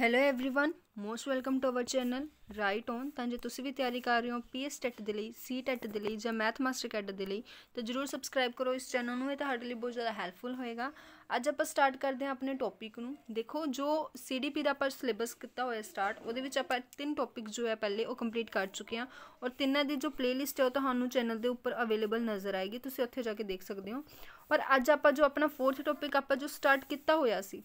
hello everyone most welcome to our channel right on ਤਾਂ ਜੇ ਤੁਸੀਂ ਵੀ ਤਿਆਰੀ ਕਰ ਰਹੇ ਹੋ ਪੀਐਸ ਟੈਟ ਦੇ ਲਈ ਸੀ ਟੈਟ ਦੇ ਲਈ ਜਾਂ ਮੈਥ ਮਾਸਟਰ ਕੈਟ ਦੇ ਲਈ ਤਾਂ ਜਰੂਰ ਸਬਸਕ੍ਰਾਈਬ ਕਰੋ ਇਸ ਚੈਨਲ ਨੂੰ ਇਹ ਤੁਹਾਡੇ ਲਈ ਬਹੁਤ ਜ਼ਿਆਦਾ ਹੈਲਪਫੁਲ ਹੋਏਗਾ ਅੱਜ ਆਪਾਂ ਸਟਾਰਟ ਕਰਦੇ ਹਾਂ ਆਪਣੇ ਟੌਪਿਕ ਨੂੰ ਦੇਖੋ ਜੋ ਸੀਡੀਪੀ ਦਾ ਆਪਾਂ ਸਿਲੇਬਸ ਕੀਤਾ ਹੋਇਆ ਸਟਾਰਟ ਉਹਦੇ ਵਿੱਚ ਆਪਾਂ ਤਿੰਨ ਟੌਪਿਕ ਜੋ ਹੈ ਪਹਿਲੇ ਉਹ ਕੰਪਲੀਟ ਕਰ ਚੁੱਕੇ ਹਾਂ ਔਰ ਤਿੰਨਾਂ ਦੀ ਜੋ ਪਲੇਲਿਸਟ ਹੈ ਉਹ ਤੁਹਾਨੂੰ ਚੈਨਲ ਦੇ ਉੱਪਰ ਅਵੇਲੇਬਲ ਨਜ਼ਰ ਆਏਗੀ ਤੁਸੀਂ ਉੱਥੇ ਜਾ ਕੇ ਦੇਖ ਸਕਦੇ ਹੋ ਔਰ ਅੱਜ ਆਪਾਂ ਜੋ ਆਪਣਾ ਫੋਰਥ ਟੌਪਿਕ ਆਪਾਂ ਜੋ ਸਟਾਰਟ ਕੀਤਾ ਹੋਇਆ ਸੀ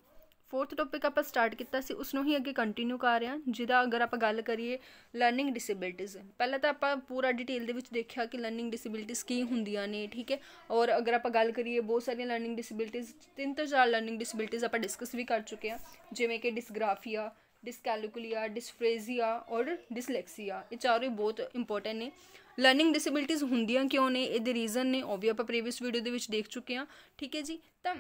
ਫੋਰਥ ਟੌਪਿਕ ਆਪਾਂ ਸਟਾਰਟ ਕੀਤਾ ਸੀ ਉਸ ਨੂੰ ਹੀ ਅੱਗੇ ਕੰਟੀਨਿਊ ਕਰ ਰਹੇ ਹਾਂ ਜਿਹਦਾ ਅਗਰ ਆਪਾਂ ਗੱਲ ਕਰੀਏ ਲਰਨਿੰਗ ਡਿਸੇਬਿਲਟੀਜ਼ ਪਹਿਲਾਂ ਤਾਂ ਆਪਾਂ ਪੂਰਾ ਡਿਟੇਲ ਦੇ ਵਿੱਚ ਦੇਖਿਆ ਕਿ ਲਰਨਿੰਗ ਡਿਸੇਬਿਲਟੀਜ਼ ਕੀ ਹੁੰਦੀਆਂ ਨੇ ਠੀਕ ਹੈ ਔਰ ਅਗਰ ਆਪਾਂ ਗੱਲ ਕਰੀਏ ਬਹੁਤ ਸਾਰੀਆਂ ਲਰਨਿੰਗ ਡਿਸੇਬਿਲਟੀਜ਼ ਤਿੰਨ ਤੋਂ ਚਾਰ ਲਰਨਿੰਗ ਡਿਸੇਬਿਲਟੀਜ਼ ਆਪਾਂ ਡਿਸਕਸ ਵੀ ਕਰ ਚੁੱਕੇ ਹਾਂ ਜਿਵੇਂ ਕਿ ਡਿਸਗ੍ਰਾਫੀਆ ਡਿਸਕੈਲਕੂਲੀਆ ਡਿਸਫਰੇਜ਼ੀਆ ਔਰ ਡਿਸਲੈਕਸੀਆ ਇਹ ਚਾਰੋਂ ਬਹੁਤ ਇੰਪੋਰਟੈਂਟ ਨੇ ਲਰਨਿੰਗ ਡਿਸੇਬਿਲਟੀਜ਼ ਹੁੰਦੀਆਂ ਕਿਉਂ ਨੇ ਇਹਦੇ ਰੀਜ਼ਨ ਨੇ ਉਹ ਵੀ ਆਪਾਂ ਪ੍ਰੀਵੀਅਸ ਵੀਡੀਓ ਦੇ ਵਿੱਚ ਦੇਖ ਚੁੱਕੇ ਹਾਂ ਠੀਕ ਹੈ ਜੀ ਤਾਂ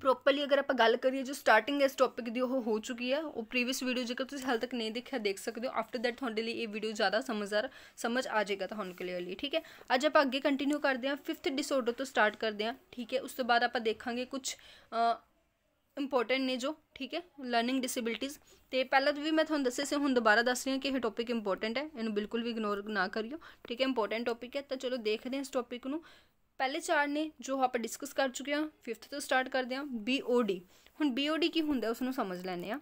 ਪ੍ਰੋਪਰਲੀ ਅਗਰ ਆਪਾਂ ਗੱਲ ਕਰੀਏ ਜੋ ਸਟਾਰਟਿੰਗ ਇਸ ਟੌਪਿਕ ਦੀ ਉਹ ਹੋ ਚੁੱਕੀ ਹੈ ਉਹ ਪ੍ਰੀਵੀਅਸ ਵੀਡੀਓ ਜੇਕਰ ਤੁਸੀਂ ਹਾਲ ਤੱਕ ਨਹੀਂ ਦੇਖਿਆ ਦੇਖ ਸਕਦੇ ਹੋ ਆਫਟਰ ਦੈਟ ਤੁਹਾਡੇ ਲਈ ਇਹ ਵੀਡੀਓ ਜ਼ਿਆਦਾ ਸਮਝਦਾਰ ਸਮਝ ਆ ਜਾਏਗਾ ਤੁਹਾਨੂੰ ਕਲੀਅਰਲੀ ਠੀਕ ਹੈ ਅੱਜ ਆਪਾਂ ਅੱਗੇ ਕੰਟੀਨਿਊ ਕਰਦੇ ਹਾਂ 5th ਡਿਸਆਰਡਰ ਤੋਂ ਸਟਾਰਟ ਕਰਦੇ ਹਾਂ ਠੀਕ ਹੈ ਉਸ ਤੋਂ ਬਾਅਦ ਆਪਾਂ ਦੇਖਾਂਗੇ ਕੁਝ ਇੰਪੋਰਟੈਂਟ ਨੇ ਜੋ ਠੀਕ ਹੈ ਲਰਨਿੰਗ ਡਿਸੇਬਿਲਟੀਜ਼ ਤੇ ਪਹਿਲਾਂ ਵੀ ਮੈਂ ਤੁਹਾਨੂੰ ਦੱਸਿਆ ਸੀ ਹੁਣ ਦੁਬਾਰਾ ਦੱਸ ਰਹੀ ਹਾਂ ਕਿ ਇਹ ਟੌਪਿਕ ਇੰਪੋਰਟੈਂਟ ਹੈ ਇਹਨੂੰ ਬਿਲਕੁਲ ਵੀ ਇਗਨੋਰ ਨਾ ਕਰਿਓ ਠੀਕ ਹੈ ਇੰਪੋਰਟੈਂਟ ਟੌਪਿਕ ਹੈ ਤਾਂ ਚਲੋ ਦੇਖਦੇ ਹਾਂ ਇਸ ਟੌਪਿਕ ਨੂੰ ਪਹਿਲੇ ਚਾਰ ਨੇ ਜੋ ਆਪਾਂ ਡਿਸਕਸ ਕਰ ਚੁੱਕੇ ਹਾਂ ਫਿਫਥ ਤੋਂ ਸਟਾਰਟ ਕਰਦੇ ਹਾਂ ਬੀਓਡੀ ਹੁਣ ਬੀਓਡੀ ਕੀ ਹੁੰਦਾ ਉਸ ਨੂੰ ਸਮਝ ਲੈਣੇ ਆ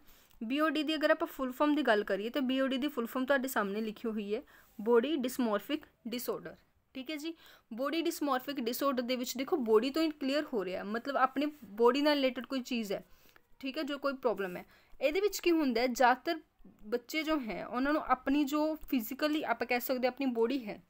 ਬੀਓਡੀ ਦੀ ਅਗਰ ਆਪਾਂ ਫੁੱਲ ਫਾਰਮ ਦੀ ਗੱਲ ਕਰੀਏ ਤਾਂ ਬੀਓਡੀ ਦੀ ਫੁੱਲ ਫਾਰਮ ਤੁਹਾਡੇ ਸਾਹਮਣੇ ਲਿਖੀ ਹੋਈ ਹੈ ਬੋਡੀ ਡਿਸਮੋਰਫਿਕ ਡਿਸਆਰਡਰ ਠੀਕ ਹੈ ਜੀ ਬੋਡੀ ਡਿਸਮੋਰਫਿਕ ਡਿਸਆਰਡਰ ਦੇ ਵਿੱਚ ਦੇਖੋ ਬੋਡੀ ਤੋਂ ਹੀ ਕਲੀਅਰ ਹੋ ਰਿਹਾ ਮਤਲਬ ਆਪਣੇ ਬੋਡੀ ਨਾਲ ਰਿਲੇਟਡ ਕੋਈ ਚੀਜ਼ ਹੈ ਠੀਕ ਹੈ ਜੋ ਕੋਈ ਪ੍ਰੋਬਲਮ ਹੈ ਇਹਦੇ ਵਿੱਚ ਕੀ ਹੁੰਦਾ ਹੈ ਜ਼ਿਆਦਾਤਰ ਬੱਚੇ ਜੋ ਹੈ ਉਹਨਾਂ ਨੂੰ ਆਪਣੀ ਜੋ ਫਿਜ਼ੀਕਲੀ ਆਪਾਂ ਕਹਿ ਸਕਦੇ ਆਪਣੀ ਬੋਡੀ ਹੈ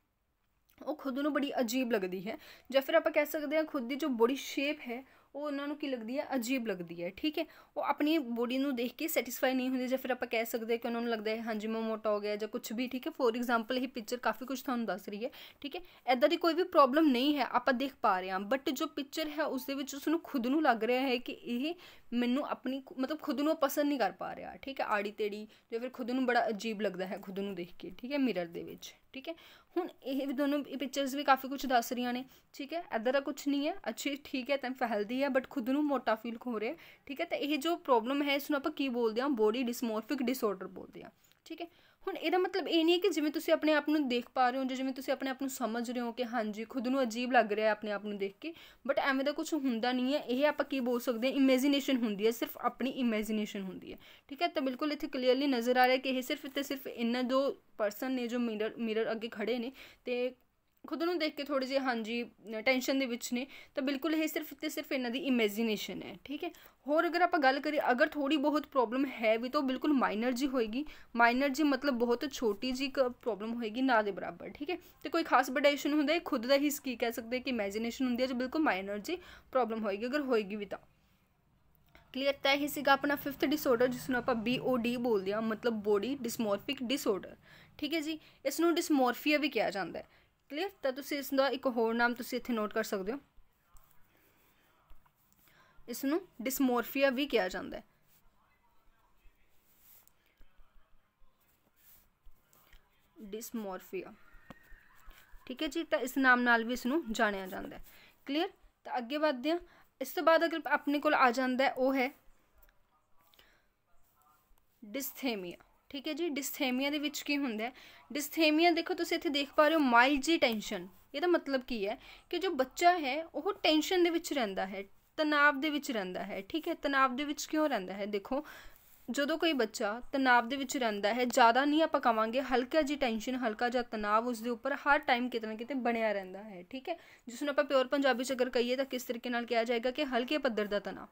ਉਹ ਖੁਦ ਨੂੰ ਬੜੀ ਅਜੀਬ ਲੱਗਦੀ ਹੈ ਜਾਂ ਫਿਰ ਆਪਾਂ ਕਹਿ ਸਕਦੇ ਹਾਂ ਖੁਦ ਦੀ ਜੋ ਬੋਡੀ ਸ਼ੇਪ ਹੈ ਉਹ ਉਹਨਾਂ ਨੂੰ ਕੀ ਲੱਗਦੀ ਹੈ ਅਜੀਬ ਲੱਗਦੀ ਹੈ ਠੀਕ ਹੈ ਉਹ ਆਪਣੀ ਬੋਡੀ ਨੂੰ ਦੇਖ ਕੇ ਸੈਟੀਸਫਾਈ ਨਹੀਂ ਹੁੰਦੇ ਜਾਂ ਫਿਰ ਆਪਾਂ ਕਹਿ ਸਕਦੇ ਹਾਂ ਕਿ ਉਹਨਾਂ ਨੂੰ ਲੱਗਦਾ ਹੈ ਹਾਂਜੀ ਮੈਂ ਮੋਟਾ ਹੋ ਗਿਆ ਜਾਂ ਕੁਝ ਵੀ ਠੀਕ ਹੈ ਫੋਰ ਐਗਜ਼ਾਮਪਲ ਇਹ ਪਿਕਚਰ ਕਾਫੀ ਕੁਝ ਤੁਹਾਨੂੰ ਦੱਸ ਰਹੀ ਹੈ ਠੀਕ ਹੈ ਐਦਾਂ ਦੀ ਕੋਈ ਵੀ ਪ੍ਰੋਬਲਮ ਨਹੀਂ ਹੈ ਆਪਾਂ ਦੇਖ ਪਾ ਰਹੇ ਹਾਂ ਬਟ ਜੋ ਪਿਕਚਰ ਹੈ ਉਸ ਦੇ ਵਿੱਚ ਉਸ ਨੂੰ ਖੁਦ ਨੂੰ ਲੱਗ ਰਿਹਾ ਹੈ ਕਿ ਇਹ ਮੈਨੂੰ ਆਪਣੀ ਮਤਲਬ ਖੁਦ ਨੂੰ ਪਸੰਦ ਨਹੀਂ ਕਰ ਪਾ ਰਿਹਾ ਠੀਕ ਹੈ ਆੜੀ ਤੇੜੀ ਜਾਂ ਫਿਰ ਖੁਦ ਨੂੰ ਬੜਾ ਅਜੀਬ ਲੱਗਦਾ ਹੈ ਖੁਦ ਨੂੰ ਦੇਖ ਕੇ ਠੀਕ ਹੈ ਮਿਰਰ ਦੇ ਵਿੱਚ ਠੀਕ ਹੈ ਹੁਣ ਇਹ ਵੀ ਦੋਨੋਂ ਪਿਕਚਰਸ ਵੀ ਕਾਫੀ ਕੁਝ ਦੱਸ ਰਹੀਆਂ ਨੇ ਠੀਕ ਹੈ ਇਦਾਂ ਦਾ ਕੁਝ ਨਹੀਂ ਹੈ ਅੱਛੀ ਠੀਕ ਹੈ ਤਾਂ ਫੈਲਦੀ ਹੈ ਬਟ ਖੁਦ ਨੂੰ ਮੋਟਾ ਫੀਲ ਹੋ ਰਿਹਾ ਠੀਕ ਹੈ ਤਾਂ ਇਹ ਜੋ ਪ੍ਰੋਬਲਮ ਹੈ ਇਸ ਨੂੰ ਆਪਾਂ ਕੀ ਬੋਲਦੇ ਹਾਂ ਬੋਡੀ ਡਿਸਮੋਰਫਿਕ ਡਿਸਆਰਡਰ ਬੋਲਦੇ ਹਾਂ ਠੀਕ ਹੈ ਹੁਣ ਇਹਦਾ ਮਤਲਬ ਇਹ ਨਹੀਂ ਹੈ ਕਿ ਜਿਵੇਂ ਤੁਸੀਂ ਆਪਣੇ ਆਪ ਨੂੰ ਦੇਖ ਪਾ ਰਹੇ ਹੋ ਜਾਂ ਜਿਵੇਂ ਤੁਸੀਂ ਆਪਣੇ ਆਪ ਨੂੰ ਸਮਝ ਰਹੇ ਹੋ ਕਿ ਹਾਂਜੀ ਖੁਦ ਨੂੰ ਅਜੀਬ ਲੱਗ ਰਿਹਾ ਆਪਣੇ ਆਪ ਨੂੰ ਦੇਖ ਕੇ ਬਟ ਐਵੇਂ ਦਾ ਕੁਝ ਹੁੰਦਾ ਨਹੀਂ ਹੈ ਇਹ ਆਪਾਂ ਕੀ ਬੋਲ ਸਕਦੇ ਹਾਂ ਇਮੇਜਿਨੇਸ਼ਨ ਹੁੰਦੀ ਹੈ ਸਿਰਫ ਆਪਣੀ ਇਮੇਜਿਨੇਸ਼ਨ ਹੁੰਦੀ ਹੈ ਠੀਕ ਹੈ ਤਾਂ ਬਿਲਕੁਲ ਇੱਥੇ ਕਲੀਅਰਲੀ ਨਜ਼ਰ ਆ ਰਿਹਾ ਕਿ ਇਹ ਸਿਰਫ ਤੇ ਸਿਰਫ ਇਹਨਾਂ ਦੋ ਪਰਸਨ ਨੇ ਜੋ ਮਿਰਰ ਮਿਰਰ ਅੱਗੇ ਖੜੇ ਨੇ ਤੇ ਖੁਦ ਨੂੰ ਦੇਖ ਕੇ ਥੋੜੀ ਜਿਹੀ ਹਾਂਜੀ ਟੈਨਸ਼ਨ ਦੇ ਵਿੱਚ ਨੇ ਤਾਂ ਬਿਲਕੁਲ ਇਹ ਸਿਰਫ ਤੇ ਸਿਰਫ ਇਹਨਾਂ ਦੀ ਇਮੇਜਿਨੇਸ਼ਨ ਹੈ ਠੀਕ ਹੈ ਹੋਰ ਅਗਰ ਆਪਾਂ ਗੱਲ ਕਰੀਏ ਅਗਰ ਥੋੜੀ ਬਹੁਤ ਪ੍ਰੋਬਲਮ ਹੈ ਵੀ ਤਾਂ ਬਿਲਕੁਲ ਮਾਈਨਰ ਜੀ ਹੋਏਗੀ ਮਾਈਨਰ ਜੀ ਮਤਲਬ ਬਹੁਤ ਛੋਟੀ ਜੀ ਪ੍ਰੋਬਲਮ ਹੋਏਗੀ ਨਾ ਦੇ ਬਰਾਬਰ ਠੀਕ ਹੈ ਤੇ ਕੋਈ ਖਾਸ ਵੱਡਾ ਇਸ਼ੂ ਹੁੰਦਾ ਹੈ ਖੁਦ ਦਾ ਹੀ ਕੀ ਕਹਿ ਸਕਦੇ ਕਿ ਇਮੇਜਿਨੇਸ਼ਨ ਹੁੰਦੀ ਹੈ ਜੋ ਬਿਲਕੁਲ ਮਾਈਨਰ ਜੀ ਪ੍ਰੋਬਲਮ ਹੋਏਗੀ ਅਗਰ ਹੋਏਗੀ ਵੀ ਤਾਂ ਕਲੀਅਰ ਤਾਂ ਇਹ ਸੀਗਾ ਆਪਣਾ 5th ਡਿਸਆਰਡਰ ਜਿਸ ਨੂੰ ਆਪਾਂ BOD ਬੋਲਦੇ ਆ ਮਤਲਬ ਬੋਡੀ ਡਿਸਮੋਰਫਿਕ ਡਿਸਆਰਡਰ ਠੀਕ ਹੈ ਜੀ ਇਸ ਨੂੰ ਡਿਸਮੋਰਫੀਆ ਵੀ ਕਿਹਾ ਜਾਂਦਾ ਹੈ ਕਲੀਅਰ ਤਾਂ ਤੁਸੀਂ ਇਸ ਦਾ ਇੱਕ ਹੋਰ ਨਾਮ ਤੁਸੀਂ ਇੱਥੇ ਨੋਟ ਕਰ ਸਕਦੇ ਹੋ ਇਸ ਨੂੰ ਡਿਸਮੋਰਫੀਆ ਵੀ ਕਿਹਾ ਜਾਂਦਾ ਹੈ ਡਿਸਮੋਰਫੀਆ ਠੀਕ ਹੈ ਜੀ ਤਾਂ ਇਸ ਨਾਮ ਨਾਲ ਵੀ ਇਸ ਨੂੰ ਜਾਣਿਆ ਜਾਂਦਾ ਹੈ ਕਲੀਅਰ ਤਾਂ ਅੱਗੇ ਵਧਦੇ ਹਾਂ ਇਸ ਤੋਂ ਬਾਅਦ ਅਗਰ ਆਪਣੇ ਕੋਲ ਆ ਜਾਂਦਾ ਹੈ ਉਹ ਹੈ ਡਿਸਥੇਮੀਆ ਠੀਕ ਹੈ ਜੀ ਡਿਸਥੇਮੀਆ ਦੇ ਵਿੱਚ ਕੀ ਹੁੰਦਾ ਹੈ ਡਿਸਥੇਮੀਆ ਦੇਖੋ ਤੁਸੀਂ ਇੱਥੇ ਦੇਖ ਪਾ ਰਹੇ ਹੋ ਮਾਈਲਡ ਜੀ ਟੈਨਸ਼ਨ ਇਹਦਾ ਮਤਲਬ ਕੀ ਹੈ ਕਿ ਜੋ ਬੱਚਾ ਹੈ ਉਹ ਟੈਨਸ਼ਨ ਦੇ ਵਿੱਚ ਰਹਿੰਦਾ ਹੈ ਤਣਾਅ ਦੇ ਵਿੱਚ ਰਹਿੰਦਾ ਹੈ ਠੀਕ ਹੈ ਤਣਾਅ ਦੇ ਵਿੱਚ ਕਿਉਂ ਰਹਿੰਦਾ ਹੈ ਦੇਖੋ ਜਦੋਂ ਕੋਈ ਬੱਚਾ ਤਣਾਅ ਦੇ ਵਿੱਚ ਰਹਿੰਦਾ ਹੈ ਜ਼ਿਆਦਾ ਨਹੀਂ ਆਪਾਂ ਕਵਾਂਗੇ ਹਲਕਾ ਜੀ ਟੈਨਸ਼ਨ ਹਲਕਾ ਜਿਹਾ ਤਣਾਅ ਉਸ ਦੇ ਉੱਪਰ ਹਰ ਟਾਈਮ ਕਿਤੇ ਨਾ ਕਿਤੇ ਬਣਿਆ ਰਹਿੰਦਾ ਹੈ ਠੀਕ ਹੈ ਜਿਸ ਨੂੰ ਆਪਾਂ ਪਿਓਰ ਪੰਜਾਬੀ ਚ ਅਗਰ ਕਹੀਏ ਤਾਂ ਕਿਸ ਤਰੀਕੇ ਨਾਲ ਕਿਹਾ ਜਾਏਗਾ ਕਿ ਹਲਕੇ ਪੱਧਰ ਦਾ ਤਣਾਅ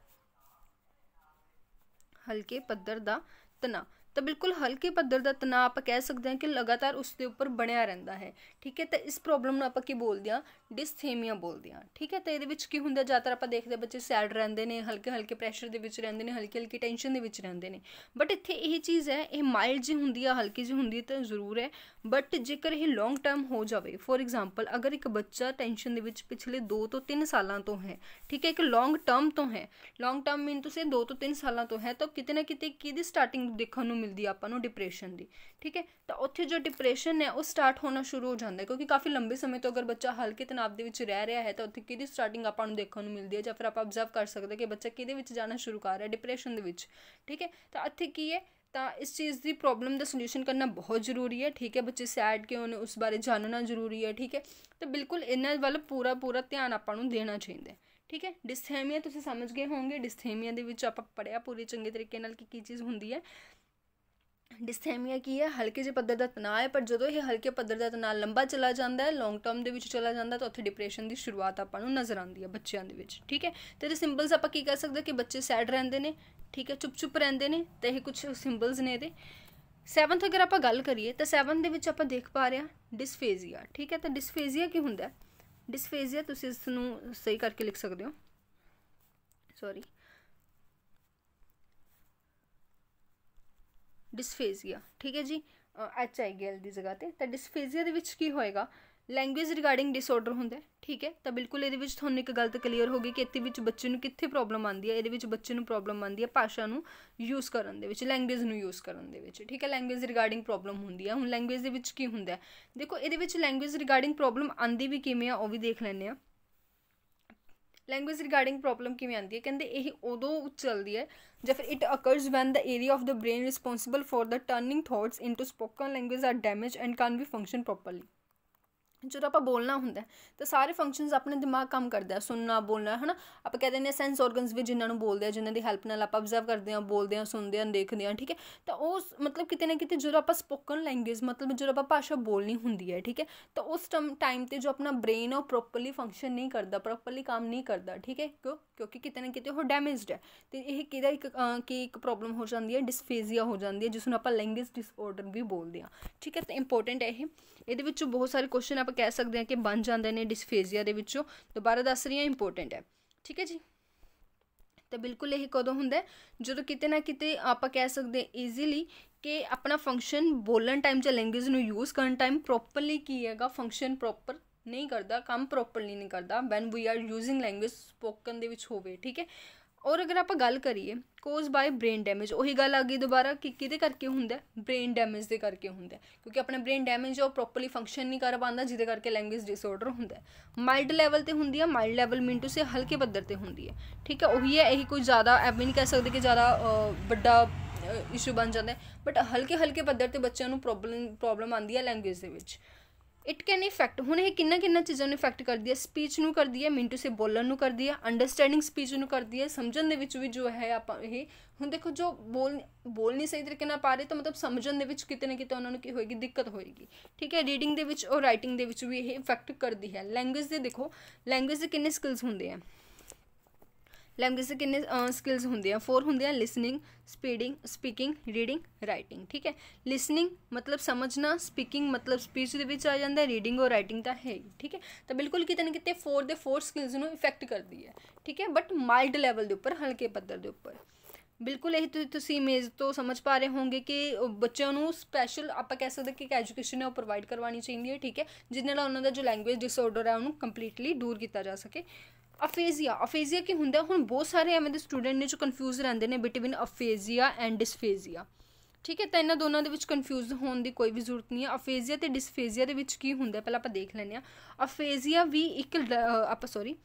ਹਲਕੇ ਪੱਧਰ ਦਾ ਤਣਾਅ ਤਾਂ ਬਿਲਕੁਲ ਹਲਕੇ ਪੱਧਰ ਦਾ ਤਣਾਅ ਆਪਾਂ ਕਹਿ ਸਕਦੇ ਹਾਂ ਕਿ ਲਗਾਤਾਰ ਉਸ ਦੇ ਉੱਪਰ ਬਣਿਆ ਰਹਿੰਦਾ ਹੈ ਠੀਕ ਹੈ ਤਾਂ ਇਸ ਪ੍ਰੋਬਲਮ ਨੂੰ ਆਪਾਂ ਕੀ ਬੋਲਦੇ ਹਾਂ ਡਿਸਥੀਮੀਆ ਬੋਲਦੇ ਹਾਂ ਠੀਕ ਹੈ ਤਾਂ ਇਹਦੇ ਵਿੱਚ ਕੀ ਹੁੰਦਾ ਜ਼ਿਆਦਾਤਰ ਆਪਾਂ ਦੇਖਦੇ ਬੱਚੇ ਸੈਡ ਰਹਿੰਦੇ ਨੇ ਹਲਕੇ ਹਲਕੇ ਪ੍ਰੈਸ਼ਰ ਦੇ ਵਿੱਚ ਰਹਿੰਦੇ ਨੇ ਹਲਕੇ ਹਲਕੇ ਟੈਨਸ਼ਨ ਦੇ ਵਿੱਚ ਰਹਿੰਦੇ ਨੇ ਬਟ ਇੱਥੇ ਇਹ ਚੀਜ਼ ਹੈ ਇਹ ਮਾਈਲਡ ਜੀ ਹੁੰਦੀ ਆ ਹਲਕੀ ਜੀ ਹੁੰਦੀ ਤਾਂ ਜ਼ਰੂਰ ਹੈ ਬਟ ਜੇਕਰ ਇਹ ਲੌਂਗ ਟਰਮ ਹੋ ਜਾਵੇ ਫੋਰ ਐਗਜ਼ਾਮਪਲ ਅਗਰ ਇੱਕ ਬੱਚਾ ਟੈਨਸ਼ਨ ਦੇ ਵਿੱਚ ਪਿਛਲੇ 2 ਤੋਂ 3 ਸਾਲਾਂ ਤੋਂ ਹੈ ਠੀਕ ਹੈ ਇੱਕ ਲੌਂਗ ਟਰਮ ਤੋਂ ਹੈ ਲੌਂਗ ਟਰਮ ਮੀਨ ਤੁਸੀਂ 2 ਤੋਂ 3 ਸਾਲਾਂ ਤੋਂ ਹੈ ਤਾਂ ਕਿਤੇ ਨਾ ਕਿਤੇ ਦੀ ਸਟਾਰਟਿੰਗ ਦੇਖਣ ਨੂੰ ਮਿਲਦੀ ਆਪਾਂ ਨੂੰ ਡਿਪਰੈਸ਼ਨ ਦੀ ਠੀਕ ਹੈ ਤਾਂ ਉੱਥੇ ਜੋ ਡਿਪਰੈਸ਼ਨ ਹੈ ਉਹ ਸਟਾਰਟ ਹੋਣਾ ਸ਼ੁਰੂ ਹੋ ਜਾਂਦਾ ਹੈ ਕਿਉਂਕਿ ਕਾਫੀ ਲੰਬੇ ਸਮੇਂ ਤੋਂ ਅਗਰ ਬੱਚਾ ਹਲਕੇ ਤਣਾਅ ਦੇ ਵਿੱਚ ਰਹਿ ਰਿਹਾ ਹੈ ਤਾਂ ਉੱਥੇ ਕਿਹਦੀ ਸਟਾਰਟਿੰਗ ਆਪਾਂ ਨੂੰ ਦੇਖਣ ਨੂੰ ਮਿਲਦੀ ਹੈ ਜਾਂ ਫਿਰ ਆਪਾਂ ਆਬਜ਼ਰਵ ਕਰ ਸਕਦੇ ਕਿ ਬੱਚਾ ਕਿਹਦੇ ਵਿੱਚ ਜਾਣਾ ਸ਼ੁਰੂ ਕਰ ਰਿਹਾ ਡਿਪਰੈਸ਼ਨ ਦੇ ਵਿੱਚ ਠੀਕ ਹੈ ਤਾਂ ਇੱਥੇ ਕੀ ਹੈ ਤਾਂ ਇਸ ਚੀਜ਼ ਦੀ ਪ੍ਰੋਬਲਮ ਦਾ ਸੋਲੂਸ਼ਨ ਕਰਨਾ ਬਹੁਤ ਜ਼ਰੂਰੀ ਹੈ ਠੀਕ ਹੈ ਬੱਚੇ ਸੈਡ ਕਿਉਂ ਨੇ ਉਸ ਬਾਰੇ ਜਾਣਨਾ ਜ਼ਰੂਰੀ ਹੈ ਠੀਕ ਹੈ ਤਾਂ ਬਿਲਕੁਲ ਇਹਨਾਂ ਵੱਲ ਪੂਰਾ ਪੂਰਾ ਧਿਆਨ ਆਪਾਂ ਨੂੰ ਦੇਣਾ ਚਾਹੀਦਾ ਹੈ ਠੀਕ ਹੈ ਡਿਸਥੇਮੀਆ ਤੁਸੀਂ ਸਮਝ ਗਏ ਹੋਵੋਗੇ ਡਿਸਥੇਮੀਆ ਦੇ ਵਿੱਚ ਆਪਾਂ ਪੜਿਆ ਪੂਰੀ ਚੰਗੇ ਤਰੀਕੇ ਨਾਲ ਕਿ ਕੀ ਚੀਜ਼ ਹੁੰਦੀ ਹੈ ਡਿਸਥੈਮੀਆ ਕੀ ਹੈ ਹਲਕੇ ਜਿਹੇ ਪੱਧਰ ਦਾ ਤਣਾਅ ਹੈ ਪਰ ਜਦੋਂ ਇਹ ਹਲਕੇ ਪੱਧਰ ਦਾ ਤਣਾਅ ਲੰਬਾ ਚਲਾ ਜਾਂਦਾ ਹੈ ਲੌਂਗ ਟਰਮ ਦੇ ਵਿੱਚ ਚਲਾ ਜਾਂਦਾ ਤਾਂ ਉੱਥੇ ਡਿਪਰੈਸ਼ਨ ਦੀ ਸ਼ੁਰੂਆਤ ਆਪਾਂ ਨੂੰ ਨਜ਼ਰ ਆਉਂਦੀ ਹੈ ਬੱਚਿਆਂ ਦੇ ਵਿੱਚ ਠੀਕ ਹੈ ਤੇ ਇਹ ਸਿੰਬਲਸ ਆਪਾਂ ਕੀ ਕਰ ਸਕਦੇ ਕਿ ਬੱਚੇ ਸੈਡ ਰਹਿੰਦੇ ਨੇ ਠੀਕ ਹੈ ਚੁੱਪਚੁੱਪ ਰਹਿੰਦੇ ਨੇ ਤੇ ਇਹ ਕੁਝ ਸਿੰਬਲਸ ਨੇ ਇਹਦੇ 7th ਅਗਰ ਆਪਾਂ ਗੱਲ ਕਰੀਏ ਤਾਂ 7 ਦੇ ਵਿੱਚ ਆਪਾਂ ਦੇਖ ਪਾ ਰਹੇ ਹਾਂ ਡਿਸਫੇਜ਼ੀਆ ਠੀਕ ਹੈ ਤਾਂ ਡਿਸਫੇਜ਼ੀਆ ਕੀ ਹੁੰਦਾ ਹੈ ਡਿਸਫੇਜ਼ੀਆ ਤੁਸੀਂ ਇਸ ਨੂੰ ਸਹੀ ਕਰਕੇ ਲਿਖ ਸਕਦੇ ਹੋ ਸੌਰੀ ਡਿਸਫੇਜ਼ੀਆ ਠੀਕ ਹੈ ਜੀ ਐਚ ਆਈ ਗੈਲ ਦੀ ਜਗ੍ਹਾ ਤੇ ਤਾਂ ਡਿਸਫੇਜ਼ੀਆ ਦੇ ਵਿੱਚ ਕੀ ਹੋਏਗਾ ਲੈਂਗੁਏਜ ਰਿਗਾਰਡਿੰਗ ਡਿਸਆਰਡਰ ਹੁੰਦਾ ਠੀਕ ਹੈ ਤਾਂ ਬਿਲਕੁਲ ਇਹਦੇ ਵਿੱਚ ਤੁਹਾਨੂੰ ਇੱਕ ਗੱਲ ਤਾਂ ਕਲੀਅਰ ਹੋ ਗਈ ਕਿ ਇੱਥੇ ਵਿੱਚ ਬੱਚੇ ਨੂੰ ਕਿੱਥੇ ਪ੍ਰੋਬਲਮ ਆਉਂਦੀ ਹੈ ਇਹਦੇ ਵਿੱਚ ਬੱਚੇ ਨੂੰ ਪ੍ਰੋਬਲਮ ਆਉਂਦੀ ਹੈ ਭਾਸ਼ਾ ਨੂੰ ਯੂਜ਼ ਕਰਨ ਦੇ ਵਿੱਚ ਲੈਂਗੁਏਜ ਨੂੰ ਯੂਜ਼ ਕਰਨ ਦੇ ਵਿੱਚ ਠੀਕ ਹੈ ਲੈਂਗੁਏਜ ਰਿਗਾਰਡਿੰਗ ਪ੍ਰੋਬਲਮ ਹੁੰਦੀ ਹੈ ਹੁਣ ਲੈਂਗੁਏਜ ਦੇ ਵਿੱਚ ਕੀ ਹੁੰਦਾ ਦੇਖੋ ਇਹਦੇ ਵਿੱਚ ਲੈਂਗੁਏਜ ਰਿਗਾਰਡਿੰਗ ਪ੍ਰੋਬਲਮ ਆਂਦੀ ਵੀ ਕਿਵੇਂ ਆ ਉਹ ਵੀ ਦੇਖ ਲੈਂਦੇ ਆ ਲੈਂਗੁਏਜ ਰਿਗਾਰਡਿੰਗ ਪ੍ਰੋਬਲਮ ਕਿਵੇਂ ਆਉਂਦੀ ਹੈ ਕਹਿੰਦੇ ਇਹ ਉਦੋਂ ਚੱਲਦੀ ਹੈ ਜਦ it occurs when the area of the brain responsible for the turning thoughts into spoken language are damage and can be function properly ਜਦੋਂ ਆਪਾਂ ਬੋਲਣਾ ਹੁੰਦਾ ਤਾਂ ਸਾਰੇ ਫੰਕਸ਼ਨਸ ਆਪਣੇ ਦਿਮਾਗ ਕੰਮ ਕਰਦਾ ਸੁਣਨਾ ਬੋਲਣਾ ਹਨਾ ਆਪਾਂ ਕਹਿੰਦੇ ਨੇ ਸੈਂਸ ਆਰਗਨਸ ਵੀ ਜਿਨ੍ਹਾਂ ਨੂੰ ਬੋਲਦੇ ਆ ਜਿਨ੍ਹਾਂ ਦੀ ਹੈਲਪ ਨਾਲ ਆਪਾਂ ਅਬਜ਼ਰਵ ਕਰਦੇ ਆ ਬੋਲਦੇ ਆ ਸੁਣਦੇ ਆ ਦੇਖਦੇ ਆ ਠੀਕ ਹੈ ਤਾਂ ਉਹ ਮਤਲਬ ਕਿਤੇ ਨਾ ਕਿਤੇ ਜਦੋਂ ਆਪਾਂ ਸਪੋਕਨ ਲੈਂਗੁਏਜ ਮਤਲਬ ਜਦੋਂ ਆਪਾਂ ਭਾਸ਼ਾ ਬੋਲਣੀ ਹੁੰਦੀ ਹੈ ਠੀਕ ਹੈ ਤਾਂ ਉਸ ਟਾਈਮ ਤੇ ਜੋ ਆਪਣਾ ਬ੍ਰੇਨ ਉਹ ਪ੍ਰੋਪਰਲੀ ਫੰਕਸ਼ਨ ਨਹੀਂ ਕਰਦਾ ਪ੍ਰੋਪਰਲੀ ਕੰਮ ਨਹੀਂ ਕਰਦਾ ਠੀਕ ਹੈ ਕਿਉਂ ਕਿਉਂਕਿ ਕਿਤੇ ਨਾ ਕਿਤੇ ਉਹ ਡੈਮੇਜਡ ਹੈ ਤੇ ਇਹ ਕਿਹਦਾ ਇੱਕ ਕਿ ਇੱਕ ਪ੍ਰੋਬਲਮ ਹੋ ਜਾਂਦੀ ਹੈ ਡਿਸਫੇਜ਼ੀਆ ਹੋ ਜਾਂਦੀ ਹੈ ਜਿਸ ਨੂੰ ਆਪਾਂ ਲੈਂਗੁਏਜ ਡਿਸਆਰਡਰ ਵੀ ਬੋਲਦੇ ਆ ਠੀਕ ਹੈ ਤਾਂ ਇੰਪੋਰਟੈਂਟ ਹੈ ਇਹ ਇਹਦੇ ਵਿੱਚ ਬਹੁਤ ਸਾਰੇ ਕੁਐਸਚਨ ਆਪਾਂ ਕਹਿ ਸਕਦੇ ਆ ਕਿ ਬਣ ਜਾਂਦੇ ਨੇ ਡਿਸਫੇਜ਼ੀਆ ਦੇ ਵਿੱਚੋਂ ਦੁਬਾਰਾ ਦੱਸ ਰਹੀ ਹਾਂ ਇੰਪੋਰਟੈਂਟ ਹੈ ਠੀਕ ਹੈ ਜੀ ਤਾਂ ਬਿਲਕੁਲ ਇਹ ਕਦੋਂ ਹੁੰਦਾ ਜਦੋਂ ਕਿਤੇ ਨਾ ਕਿਤੇ ਆਪਾਂ ਕਹਿ ਸਕਦੇ ਈਜ਼ੀਲੀ ਕਿ ਆਪਣਾ ਫੰਕਸ਼ਨ ਬੋਲਣ ਟਾਈਮ ਜਾਂ ਲੈਂਗੁਏਜ ਨੂੰ ਯੂਜ਼ ਕਰਨ ਟਾਈਮ ਪ੍ਰੋਪਰਲੀ ਕੀ ਹੈਗਾ ਫੰਕਸ਼ਨ ਪ੍ਰੋਪਰ ਨਹੀਂ ਕਰਦਾ ਕੰਮ ਪ੍ਰੋਪਰਲੀ ਨਹੀਂ ਕਰਦਾ when we are using language spoken ਦੇ ਵਿੱਚ ਹੋਵੇ ਠੀਕ ਹੈ ਔਰ ਅਗਰ ਆਪਾਂ ਗੱਲ ਕਰੀਏ ਕੋਜ਼ ਬਾਈ ਬ੍ਰੇਨ ਡੈਮੇਜ ਉਹੀ ਗੱਲ ਆ ਗਈ ਦੁਬਾਰਾ ਕਿ ਕਿਹਦੇ ਕਰਕੇ ਹੁੰਦਾ ਬ੍ਰੇਨ ਡੈਮੇਜ ਦੇ ਕਰਕੇ ਹੁੰਦਾ ਕਿਉਂਕਿ ਆਪਣਾ ਬ੍ਰੇਨ ਡੈਮੇਜ ਉਹ ਪ੍ਰੋਪਰਲੀ ਫੰਕਸ਼ਨ ਨਹੀਂ ਕਰ ਪਾਉਂਦਾ ਜਿਹਦੇ ਕਰਕੇ ਲੈਂਗੁਏਜ ਡਿਸਆਰਡਰ ਹੁੰਦਾ ਮਾਈਲਡ ਲੈਵਲ ਤੇ ਹੁੰਦੀ ਹੈ mild level mean to say ਹਲਕੇ ਪੱਧਰ ਤੇ ਹੁੰਦੀ ਹੈ ਠੀਕ ਹੈ ਉਹੀ ਹੈ ਇਹ ਕੋਈ ਜ਼ਿਆਦਾ ਐਵੇਂ ਨਹੀਂ ਕਹਿ ਸਕਦੇ ਕਿ ਜ਼ਿਆਦਾ ਵੱਡਾ ਇਸ਼ੂ ਬਣ ਜਾਂਦਾ ਬਟ ਹਲਕੇ ਹਲਕੇ ਪੱਧਰ ਤੇ ਬੱਚਿਆਂ ਨੂੰ ਪ੍ਰੋਬਲਮ ਪ੍ਰੋਬਲਮ ਆਉਂਦੀ ਹੈ ਲੈਂਗੁਏਜ ਦੇ ਵਿੱਚ ਇਟ ਕੈਨ ਇਫੈਕਟ ਹੁਣ ਇਹ ਕਿੰਨਾ ਕਿੰਨਾ ਚੀਜ਼ਾਂ ਨੂੰ ਇਫੈਕਟ ਕਰਦੀ ਹੈ ਸਪੀਚ ਨੂੰ ਕਰਦੀ ਹੈ ਮਿੰਟੂ ਸੇ ਬੋਲਣ ਨੂੰ ਕਰਦੀ ਹੈ ਅੰਡਰਸਟੈਂਡਿੰਗ ਸਪੀਚ ਨੂੰ ਕਰਦੀ ਹੈ ਸਮਝਣ ਦੇ ਵਿੱਚ ਵੀ ਜੋ ਹੈ ਆਪਾਂ ਇਹ ਹੁਣ ਦੇਖੋ ਜੋ ਬੋਲ ਬੋਲ ਨਹੀਂ ਸਹੀ ਤਰੀਕੇ ਨਾਲ ਪਾ ਰਹੇ ਤਾਂ ਮਤਲਬ ਸਮਝਣ ਦੇ ਵਿੱਚ ਕਿਤੇ ਨਾ ਕਿਤੇ ਉਹਨਾਂ ਨੂੰ ਕੀ ਹੋਏਗੀ ਦਿੱਕਤ ਹੋਏਗੀ ਠੀਕ ਹੈ ਰੀਡਿੰਗ ਦੇ ਵਿੱਚ ਔਰ ਰਾਈਟਿੰਗ ਦੇ ਵਿੱਚ ਵੀ ਇਹ ਇਫੈਕਟ ਕਰਦੀ ਹੈ ਲੈਂਗੁਏਜ ਦੇ ਦੇਖੋ ਲੈਂਗੁਏਜ ਦੇ ਕਿੰਨੇ ਸਕਿਲਸ ਹੁੰਦੇ ਆ ਲੈਂਗੁਏਜ ਦੇ ਕਿੰਨੇ ਸਕਿਲਸ ਆ ਫੋਰ ਆ listening speeding speaking reading writing ਠੀਕ ਹੈ ਲਿਸਨਿੰਗ ਮਤਲਬ ਸਮਝਣਾ ਸਪੀਕਿੰਗ ਮਤਲਬ ਸਪੀਚ ਦੇ ਵਿੱਚ ਆ ਜਾਂਦਾ ਹੈ ਰੀਡਿੰਗ ਔਰ ਰਾਈਟਿੰਗ ਤਾਂ ਹੈ ਠੀਕ ਹੈ ਤਾਂ ਬਿਲਕੁਲ ਕਿਤੇ ਨਾ ਕਿਤੇ ਫੋਰ ਦੇ ਫੋਰ ਸਕਿਲਸ ਨੂੰ ਇਫੈਕਟ ਕਰਦੀ ਹੈ ਠੀਕ ਹੈ ਬਟ ਮਾਈਲਡ ਲੈਵਲ ਦੇ ਉੱਪਰ ਹਲਕੇ ਪੱਧਰ ਦੇ ਉੱਪਰ ਬਿਲਕੁਲ ਇਹ ਤੁਸੀਂ ਇਮੇਜ ਤੋਂ ਸਮਝ ਪਾ ਰਹੇ ਹੋਵੋਗੇ ਕਿ ਬੱਚਿਆਂ ਨੂੰ ਸਪੈਸ਼ਲ ਆਪਾਂ ਕਹਿ ਸਕਦੇ ਕਿ ਇੱਕ ਐਜੂਕੇਸ਼ਨ ਹੈ ਉਹ ਪ੍ਰੋਵਾਈਡ ਕਰਵਾਉਣੀ ਚਾਹੀਦੀ ਹੈ ਠੀਕ ਹੈ ਜਿਸ ਨਾਲ ਉਹਨਾਂ ਦਾ ਜੋ ਲੈਂਗੁਏਜ ਡਿਸਆਰਡਰ ਹੈ ਉਹਨੂੰ ਕੰਪਲੀਟਲੀ ਦੂਰ ਕੀਤਾ ਜਾ ਸਕੇ ਅਫੇਜ਼ੀਆ ਅਫੇਜ਼ੀਆ ਕੀ ਹੁੰਦਾ ਹੁਣ ਬਹੁਤ ਸਾਰੇ ਐਵੇਂ ਦੇ ਸਟੂਡੈਂਟ ਨੇ ਜੋ ਕਨਫਿਊਜ਼ ਰਹਿੰਦੇ ਨੇ ਬਿਟਵੀਨ ਅਫੇਜ਼ੀਆ ਐਂਡ ਡਿਸਫੇਜ਼ੀਆ ਠੀਕ ਹੈ ਤਾਂ ਇਹਨਾਂ ਦੋਨਾਂ ਦੇ ਵਿੱਚ ਕਨਫਿਊਜ਼ ਹੋਣ ਦੀ ਕੋਈ ਵੀ ਜ਼ਰੂਰਤ ਨਹੀਂ ਹੈ ਅਫੇਜ਼ੀਆ ਤੇ ਡਿਸਫੇਜ਼ੀਆ ਦੇ ਵਿੱਚ ਕੀ ਹੁੰਦਾ ਪਹਿਲਾਂ ਆਪਾਂ ਦੇਖ ਲੈਂਦੇ ਆ ਅਫੇਜ਼ੀਆ ਵੀ ਇੱਕ ਆਪਾਂ ਸੌਰੀ